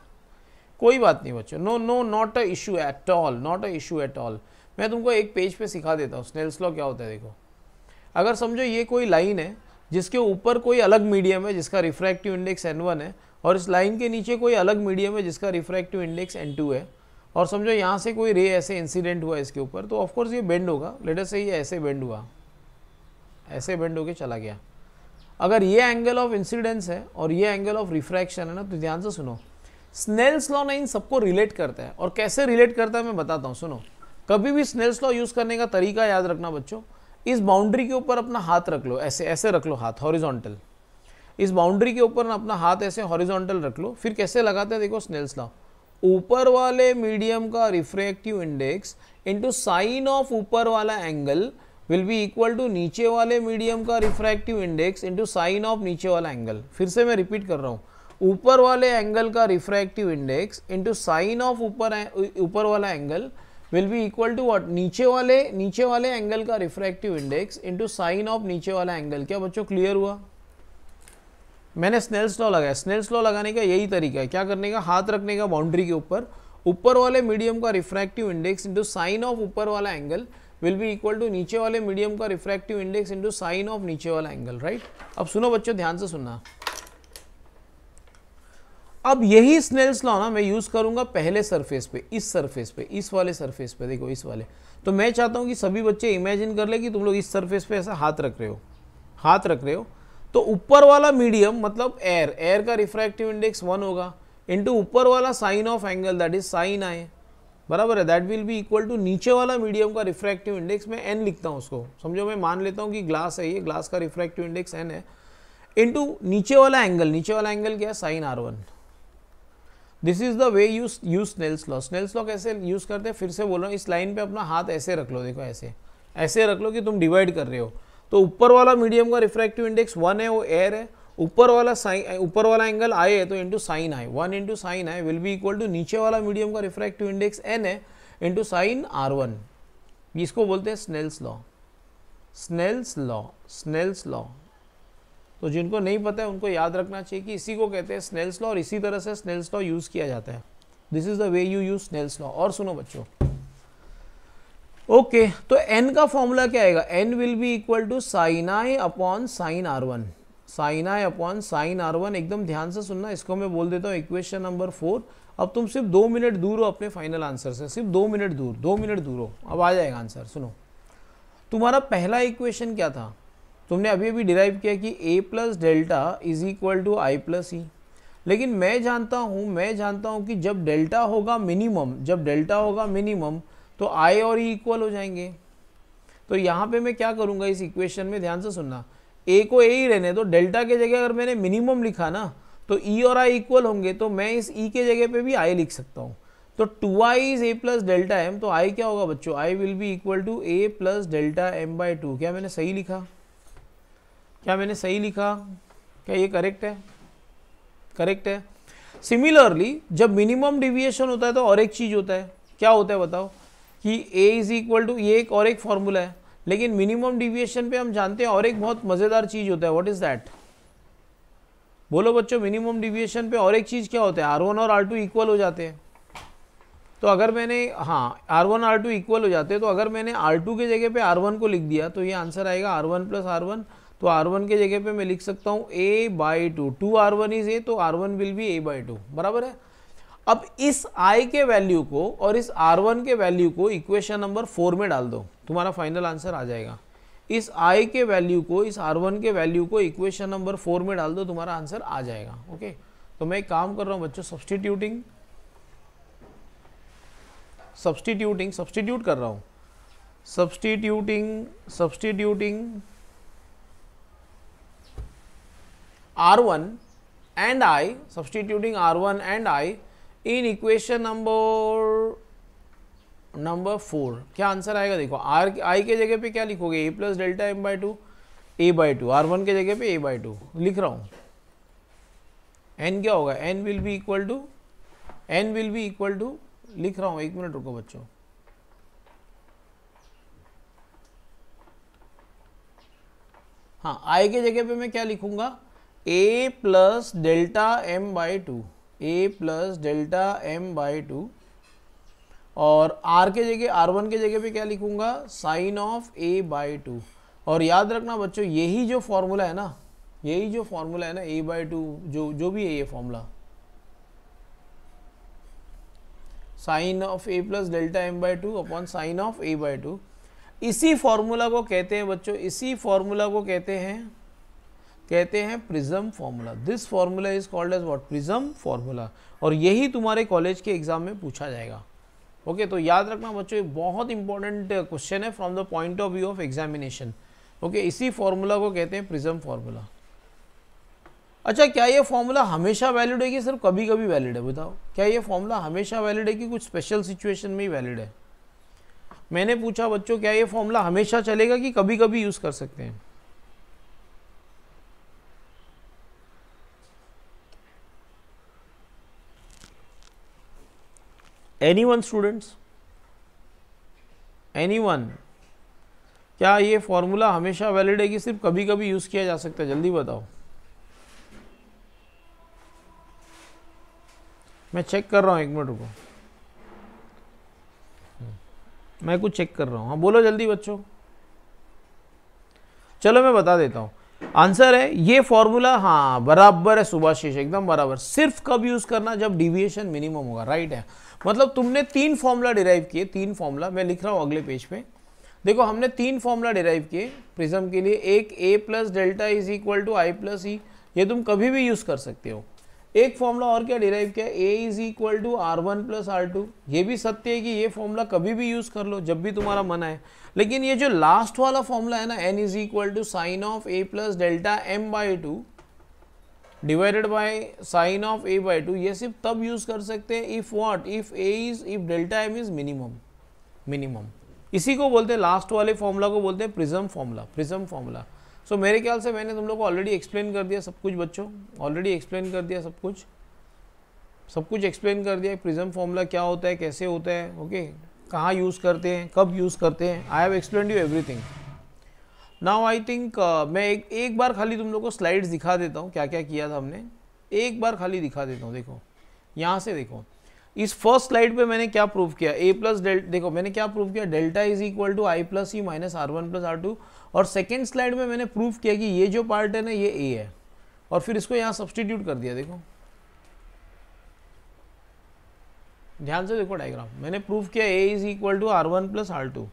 कोई बात नहीं बच्चों no no not a issue at all not a issue at all मैं तुमको एक पेज पे सिखा देता हूँ स्नेल्स लॉ क्या होता है देखो अगर समझो ये कोई लाइन है जिसके ऊपर कोई अलग मीडियम है जिसका रिफ्रैक्टिव इंडेक्स एन वन है और इस लाइन के नीचे कोई अलग मीडियम है जिसका रिफ्रैक्टिव इंडेक्स एन टू है और समझो यहाँ से कोई रे ऐसे इंसिडेंट हुआ इसके ऊपर तो ऑफकोर्स ये बेंड होगा लेटर से ये ऐसे बेंड हुआ ऐसे बेंड होके चला गया अगर ये एंगल ऑफ इंसिडेंस है और ये एंगल ऑफ रिफ्रैक्शन है ना तो ध्यान से सुनो स्नेल्स लॉ ने इन सबको रिलेट करता है और कैसे रिलेट करता है मैं बताता हूँ सुनो कभी भी स्नेल्स लॉ यूज़ करने का तरीका याद रखना बच्चों इस बाउंड्री के ऊपर अपना हाथ रख लो ऐसे ऐसे रख लो हाथ हॉरिजॉन्टल इस बाउंड्री के ऊपर अपना हाथ ऐसे हॉरिजॉन्टल रख लो फिर कैसे लगाते हैं देखो स्नेल्स लॉ ऊपर वाले मीडियम का refractive index into sine of ऊपर वाला angle will be equal to नीचे वाले मीडियम का refractive index into sine of नीचे वाला एंगल फिर से मैं रिपीट कर रहा हूँ ऊपर वाले एंगल का refractive index into sine of ऊपर ऊपर वाला angle will be equal to what नीचे वाले नीचे वाले एंगल का refractive index into sine of नीचे वाला एंगल क्या बच्चों क्लियर हुआ मैंने स्नेल्स लॉ लगाया स्नेल्स लॉ लगाने का यही तरीका है क्या करने का हाथ रखने का बाउंड्री के ऊपर ऊपर वाले मीडियम का refractive index into sine of ऊपर वाला angle will be equal to नीचे वाले मीडियम का refractive index into sine of नीचे वाला एंगल राइट अब सुनो बच्चों ध्यान से सुनना अब यही स्नेल्स लॉ ना मैं यूज़ करूँगा पहले सरफेस पे इस सरफेस पे इस वाले सरफेस पे देखो इस वाले तो मैं चाहता हूँ कि सभी बच्चे इमेजिन कर ले कि तुम लोग इस सरफेस पे ऐसा हाथ रख रहे हो हाथ रख रहे हो तो ऊपर वाला मीडियम मतलब एयर एयर का रिफ्रैक्टिव इंडेक्स वन होगा इंटू ऊपर वाला sine of angle that is sine i बराबर है that will be equal to नीचे वाला मीडियम का रिफ्रैक्टिव इंडेक्स मैं एन लिखता हूँ उसको समझो मैं मान लेता हूँ कि ग्लास है ये ग्लास का रिफ्रैक्टिव इंडेक्स एन है इंटू नीचे वाला एंगल नीचे वाला एंगल क्या है sine r one this is the way you use Snell's law Snell's law कैसे यूज़ करते हैं फिर से बोल रहा हूँ इस लाइन पे अपना हाथ ऐसे रख लो देखो ऐसे ऐसे रख लो कि तुम डिवाइड कर रहे हो तो ऊपर वाला मीडियम का रिफ्रैक्टिव इंडेक्स वन है वो एयर है ऊपर वाला साइन ऊपर वाला एंगल आए है तो into sine i one into sine i will be equal to नीचे वाला मीडियम का रिफ्रैक्टिव इंडेक्स एन है इंटू साइन आर वन इसको बोलते हैं Snell's law Snell's law Snell's law तो जिनको नहीं पता है उनको याद रखना चाहिए कि इसी को कहते हैं स्नेल्स लॉ और इसी तरह से स्नेल्स लॉ यूज़ किया जाता है this is the way you use Snell's law और सुनो बच्चों ओके okay, तो एन का फॉर्मूला क्या आएगा n will be equal to sine i upon sine r one sine i upon sine r one एकदम ध्यान से सुनना इसको मैं बोल देता हूँ इक्वेशन नंबर फोर अब तुम सिर्फ दो मिनट दूर हो अपने फाइनल आंसर से सिर्फ दो मिनट दूर दो मिनट दूर हो अब आ जाएगा आंसर सुनो तुम्हारा पहला इक्वेशन क्या था तुमने अभी अभी डिराइव किया कि A plus delta is equal to I plus e लेकिन मैं जानता हूँ मैं जानता हूँ कि जब डेल्टा होगा मिनिमम जब डेल्टा होगा मिनिमम तो आई और ई e इक्वल हो जाएंगे तो यहाँ पे मैं क्या करूँगा इस इक्वेशन में ध्यान से सुनना ए को ए ही रहने तो डेल्टा के जगह अगर मैंने मिनिमम लिखा ना तो ई e और आई इक्वल होंगे तो मैं इस ई e के जगह पे भी आई लिख सकता हूँ तो two i is A plus delta m तो आई क्या होगा बच्चों i will be equal to A plus delta m by two क्या मैंने सही लिखा क्या मैंने सही लिखा क्या ये करेक्ट है करेक्ट है सिमिलरली जब मिनिमम डिविएशन होता है तो और एक चीज़ होता है क्या होता है बताओ कि ए इज़ इक्वल टू ये एक और एक फॉर्मूला है लेकिन मिनिमम डिविएशन पे हम जानते हैं और एक बहुत मज़ेदार चीज़ होता है व्हाट इज़ दैट बोलो बच्चों मिनिमम डिविएशन पे और एक चीज़ क्या होता है आर वन और आर टू इक्वल हो जाते हैं तो अगर मैंने हाँ r one are two equal हो जाते हैं तो अगर मैंने आर टू के जगह पे आर वन को लिख दिया तो ये आंसर आएगा are one plus r one तो आर वन के जगह पे मैं लिख सकता हूँ A by two two are one is A तो are one will be A by two बराबर है अब इस I के वैल्यू को और इस आर वन के वैल्यू को इक्वेशन नंबर फोर में डाल दो तुम्हारा फाइनल आंसर आ जाएगा इस आई के वैल्यू को इस आर वन के वैल्यू को इक्वेशन नंबर फोर में डाल दो तुम्हारा आंसर आ जाएगा ओके तो मैं एक काम कर रहा हूँ बच्चों सब्सटीट्यूटिंग सब्सटीट्यूटिंग सब्सटीट्यूट कर रहा हूँ substituting substituting R1 and I, substituting R1 and I in equation number number four क्या आंसर आएगा देखो आर आई के जगह पे क्या लिखोगे A plus delta m by two A by two are one के जगह पे ए बाई टू लिख रहा हूँ एन क्या होगा n will be equal to n will be equal to लिख रहा हूँ एक मिनट रुको बच्चों हाँ आई के जगह पे मैं क्या लिखूंगा A plus delta m by two A plus delta m by two और आर के जगह आर वन के जगह पे क्या लिखूंगा sine of A by two और याद रखना बच्चों यही जो फॉर्मूला है ना यही जो फॉर्मूला है ना ए बाई टू जो जो भी है ये formula sine of A plus delta m by two upon sine of A by two इसी फॉर्मूला को कहते हैं बच्चों इसी फॉर्मूला को कहते हैं कहते हैं prism formula this formula is called as what prism formula और यही तुम्हारे कॉलेज के एग्जाम में पूछा जाएगा ओके okay, तो याद रखना बच्चों ये बहुत इंपॉर्टेंट क्वेश्चन है from the point of view of examination okay इसी फार्मूला को कहते हैं प्रिज्म फॉर्मूला अच्छा क्या ये फॉर्मूला हमेशा वैलिड है कि सिर्फ कभी कभी वैलिड है बताओ क्या ये फॉर्मूला हमेशा वैलिड है कि कुछ स्पेशल सिचुएशन में ही वैलिड है मैंने पूछा बच्चों क्या ये फॉर्मूला हमेशा चलेगा कि कभी कभी यूज़ कर सकते हैं एनीवन स्टूडेंट्स एनीवन क्या ये फॉर्मूला हमेशा वैलिड है कि सिर्फ कभी कभी यूज़ किया जा सकता है जल्दी बताओ मैं चेक कर रहा हूँ एक मिनट रुको मैं कुछ चेक कर रहा हूँ हाँ बोलो जल्दी बच्चों चलो मैं बता देता हूँ आंसर है ये फॉर्मूला हाँ बराबर है सुभाषीष एकदम बराबर सिर्फ कब यूज करना जब डिविएशन मिनिमम होगा राइट है मतलब तुमने तीन फॉर्मूला डिराइव किए तीन फॉर्मूला मैं लिख रहा हूँ अगले पेज पे देखो हमने तीन फॉर्मूला डिराइव किए प्रिज्म के लिए एक A plus delta is equal to I plus ई ये तुम कभी भी यूज कर सकते हो एक फॉर्मूला और क्या डिराइव किया A is equal to are one plus are two ये भी सत्य है कि ये फॉर्मूला कभी भी यूज़ कर लो जब भी तुम्हारा मन आए लेकिन ये जो लास्ट वाला फॉर्मूला है ना n is equal to sine of A plus delta m by two divided by sine of A by two ये सिर्फ तब यूज़ कर सकते हैं if what if A is if delta m is minimum minimum इसी को बोलते हैं लास्ट वाले फॉर्मूला को बोलते हैं prism formula prism formula so so, मेरे ख्याल से मैंने तुम लोग को ऑलरेडी एक्सप्लेन कर दिया सब कुछ बच्चों ऑलरेडी एक्सप्लेन कर दिया सब कुछ सब कुछ एक्सप्लेन कर दिया प्रिज्म फॉर्मूला क्या होता है कैसे होता है ओके कहाँ यूज़ करते हैं कब यूज़ करते हैं I have explain you everything now I think मैं एक एक बार खाली तुम लोग को स्लाइड्स दिखा देता हूँ क्या क्या किया था हमने एक बार खाली दिखा देता हूँ देखो यहाँ से देखो इस फर्स्ट स्लाइड पे मैंने क्या प्रूव किया ए प्लस देखो मैंने क्या प्रूव किया delta is equal to I plus E minus are one plus are two और सेकेंड स्लाइड में मैंने प्रूव किया कि ये जो पार्ट है ना ये ए है और फिर इसको यहाँ सब्सटीट्यूट कर दिया देखो ध्यान से देखो डायग्राम मैंने प्रूव किया A is equal to are one plus are two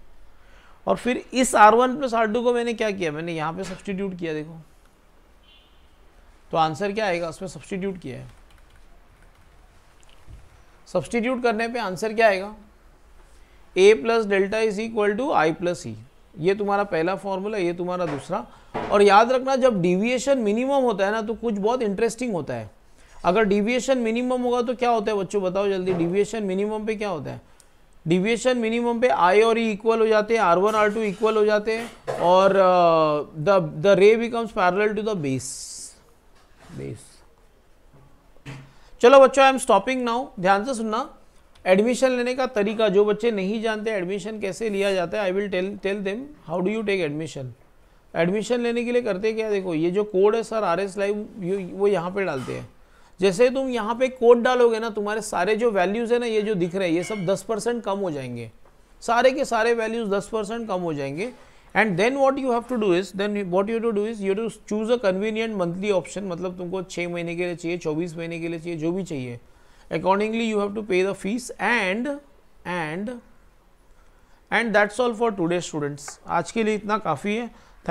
और फिर इस r one plus are two को मैंने क्या किया मैंने यहाँ पे सब्सटीट्यूट किया देखो तो आंसर क्या आएगा उसमें सब्सटीट्यूट किया है सब्सटीट्यूट करने पे आंसर क्या आएगा A plus delta is equal to I plus ई ये तुम्हारा पहला फॉर्मूला ये तुम्हारा दूसरा और याद रखना जब डिविएशन मिनिमम होता है ना तो कुछ बहुत इंटरेस्टिंग होता है अगर डिविएशन मिनिमम होगा तो क्या होता है बच्चों बताओ जल्दी डिविएशन मिनिमम पे क्या होता है डिविएशन मिनिमम पे आई और ई e इक्वल हो जाते हैं are one are two equal हो जाते हैं और the the ray becomes parallel to the base base चलो बच्चों आई एम स्टॉपिंग नाउ ध्यान से सुनना एडमिशन लेने का तरीका जो बच्चे नहीं जानते एडमिशन कैसे लिया जाता है I will tell tell them how do you take admission admission लेने के लिए करते क्या देखो ये जो कोड है सर आर एस लाइव वो यहाँ पे डालते हैं जैसे तुम यहाँ पे कोड डालोगे ना तुम्हारे सारे जो वैल्यूज़ है ना ये जो दिख रहे हैं ये सब दस परसेंट कम हो जाएंगे सारे के सारे वैल्यूज़ दस परसेंट कम हो जाएंगे and then what you have to do is then what you to do is you to choose a convenient monthly option मतलब तुमको छः महीने के लिए चाहिए चौबीस महीने के लिए चाहिए जो भी चाहिए accordingly you have to pay the fees and and and that's all for today students आज के लिए इतना काफ़ी है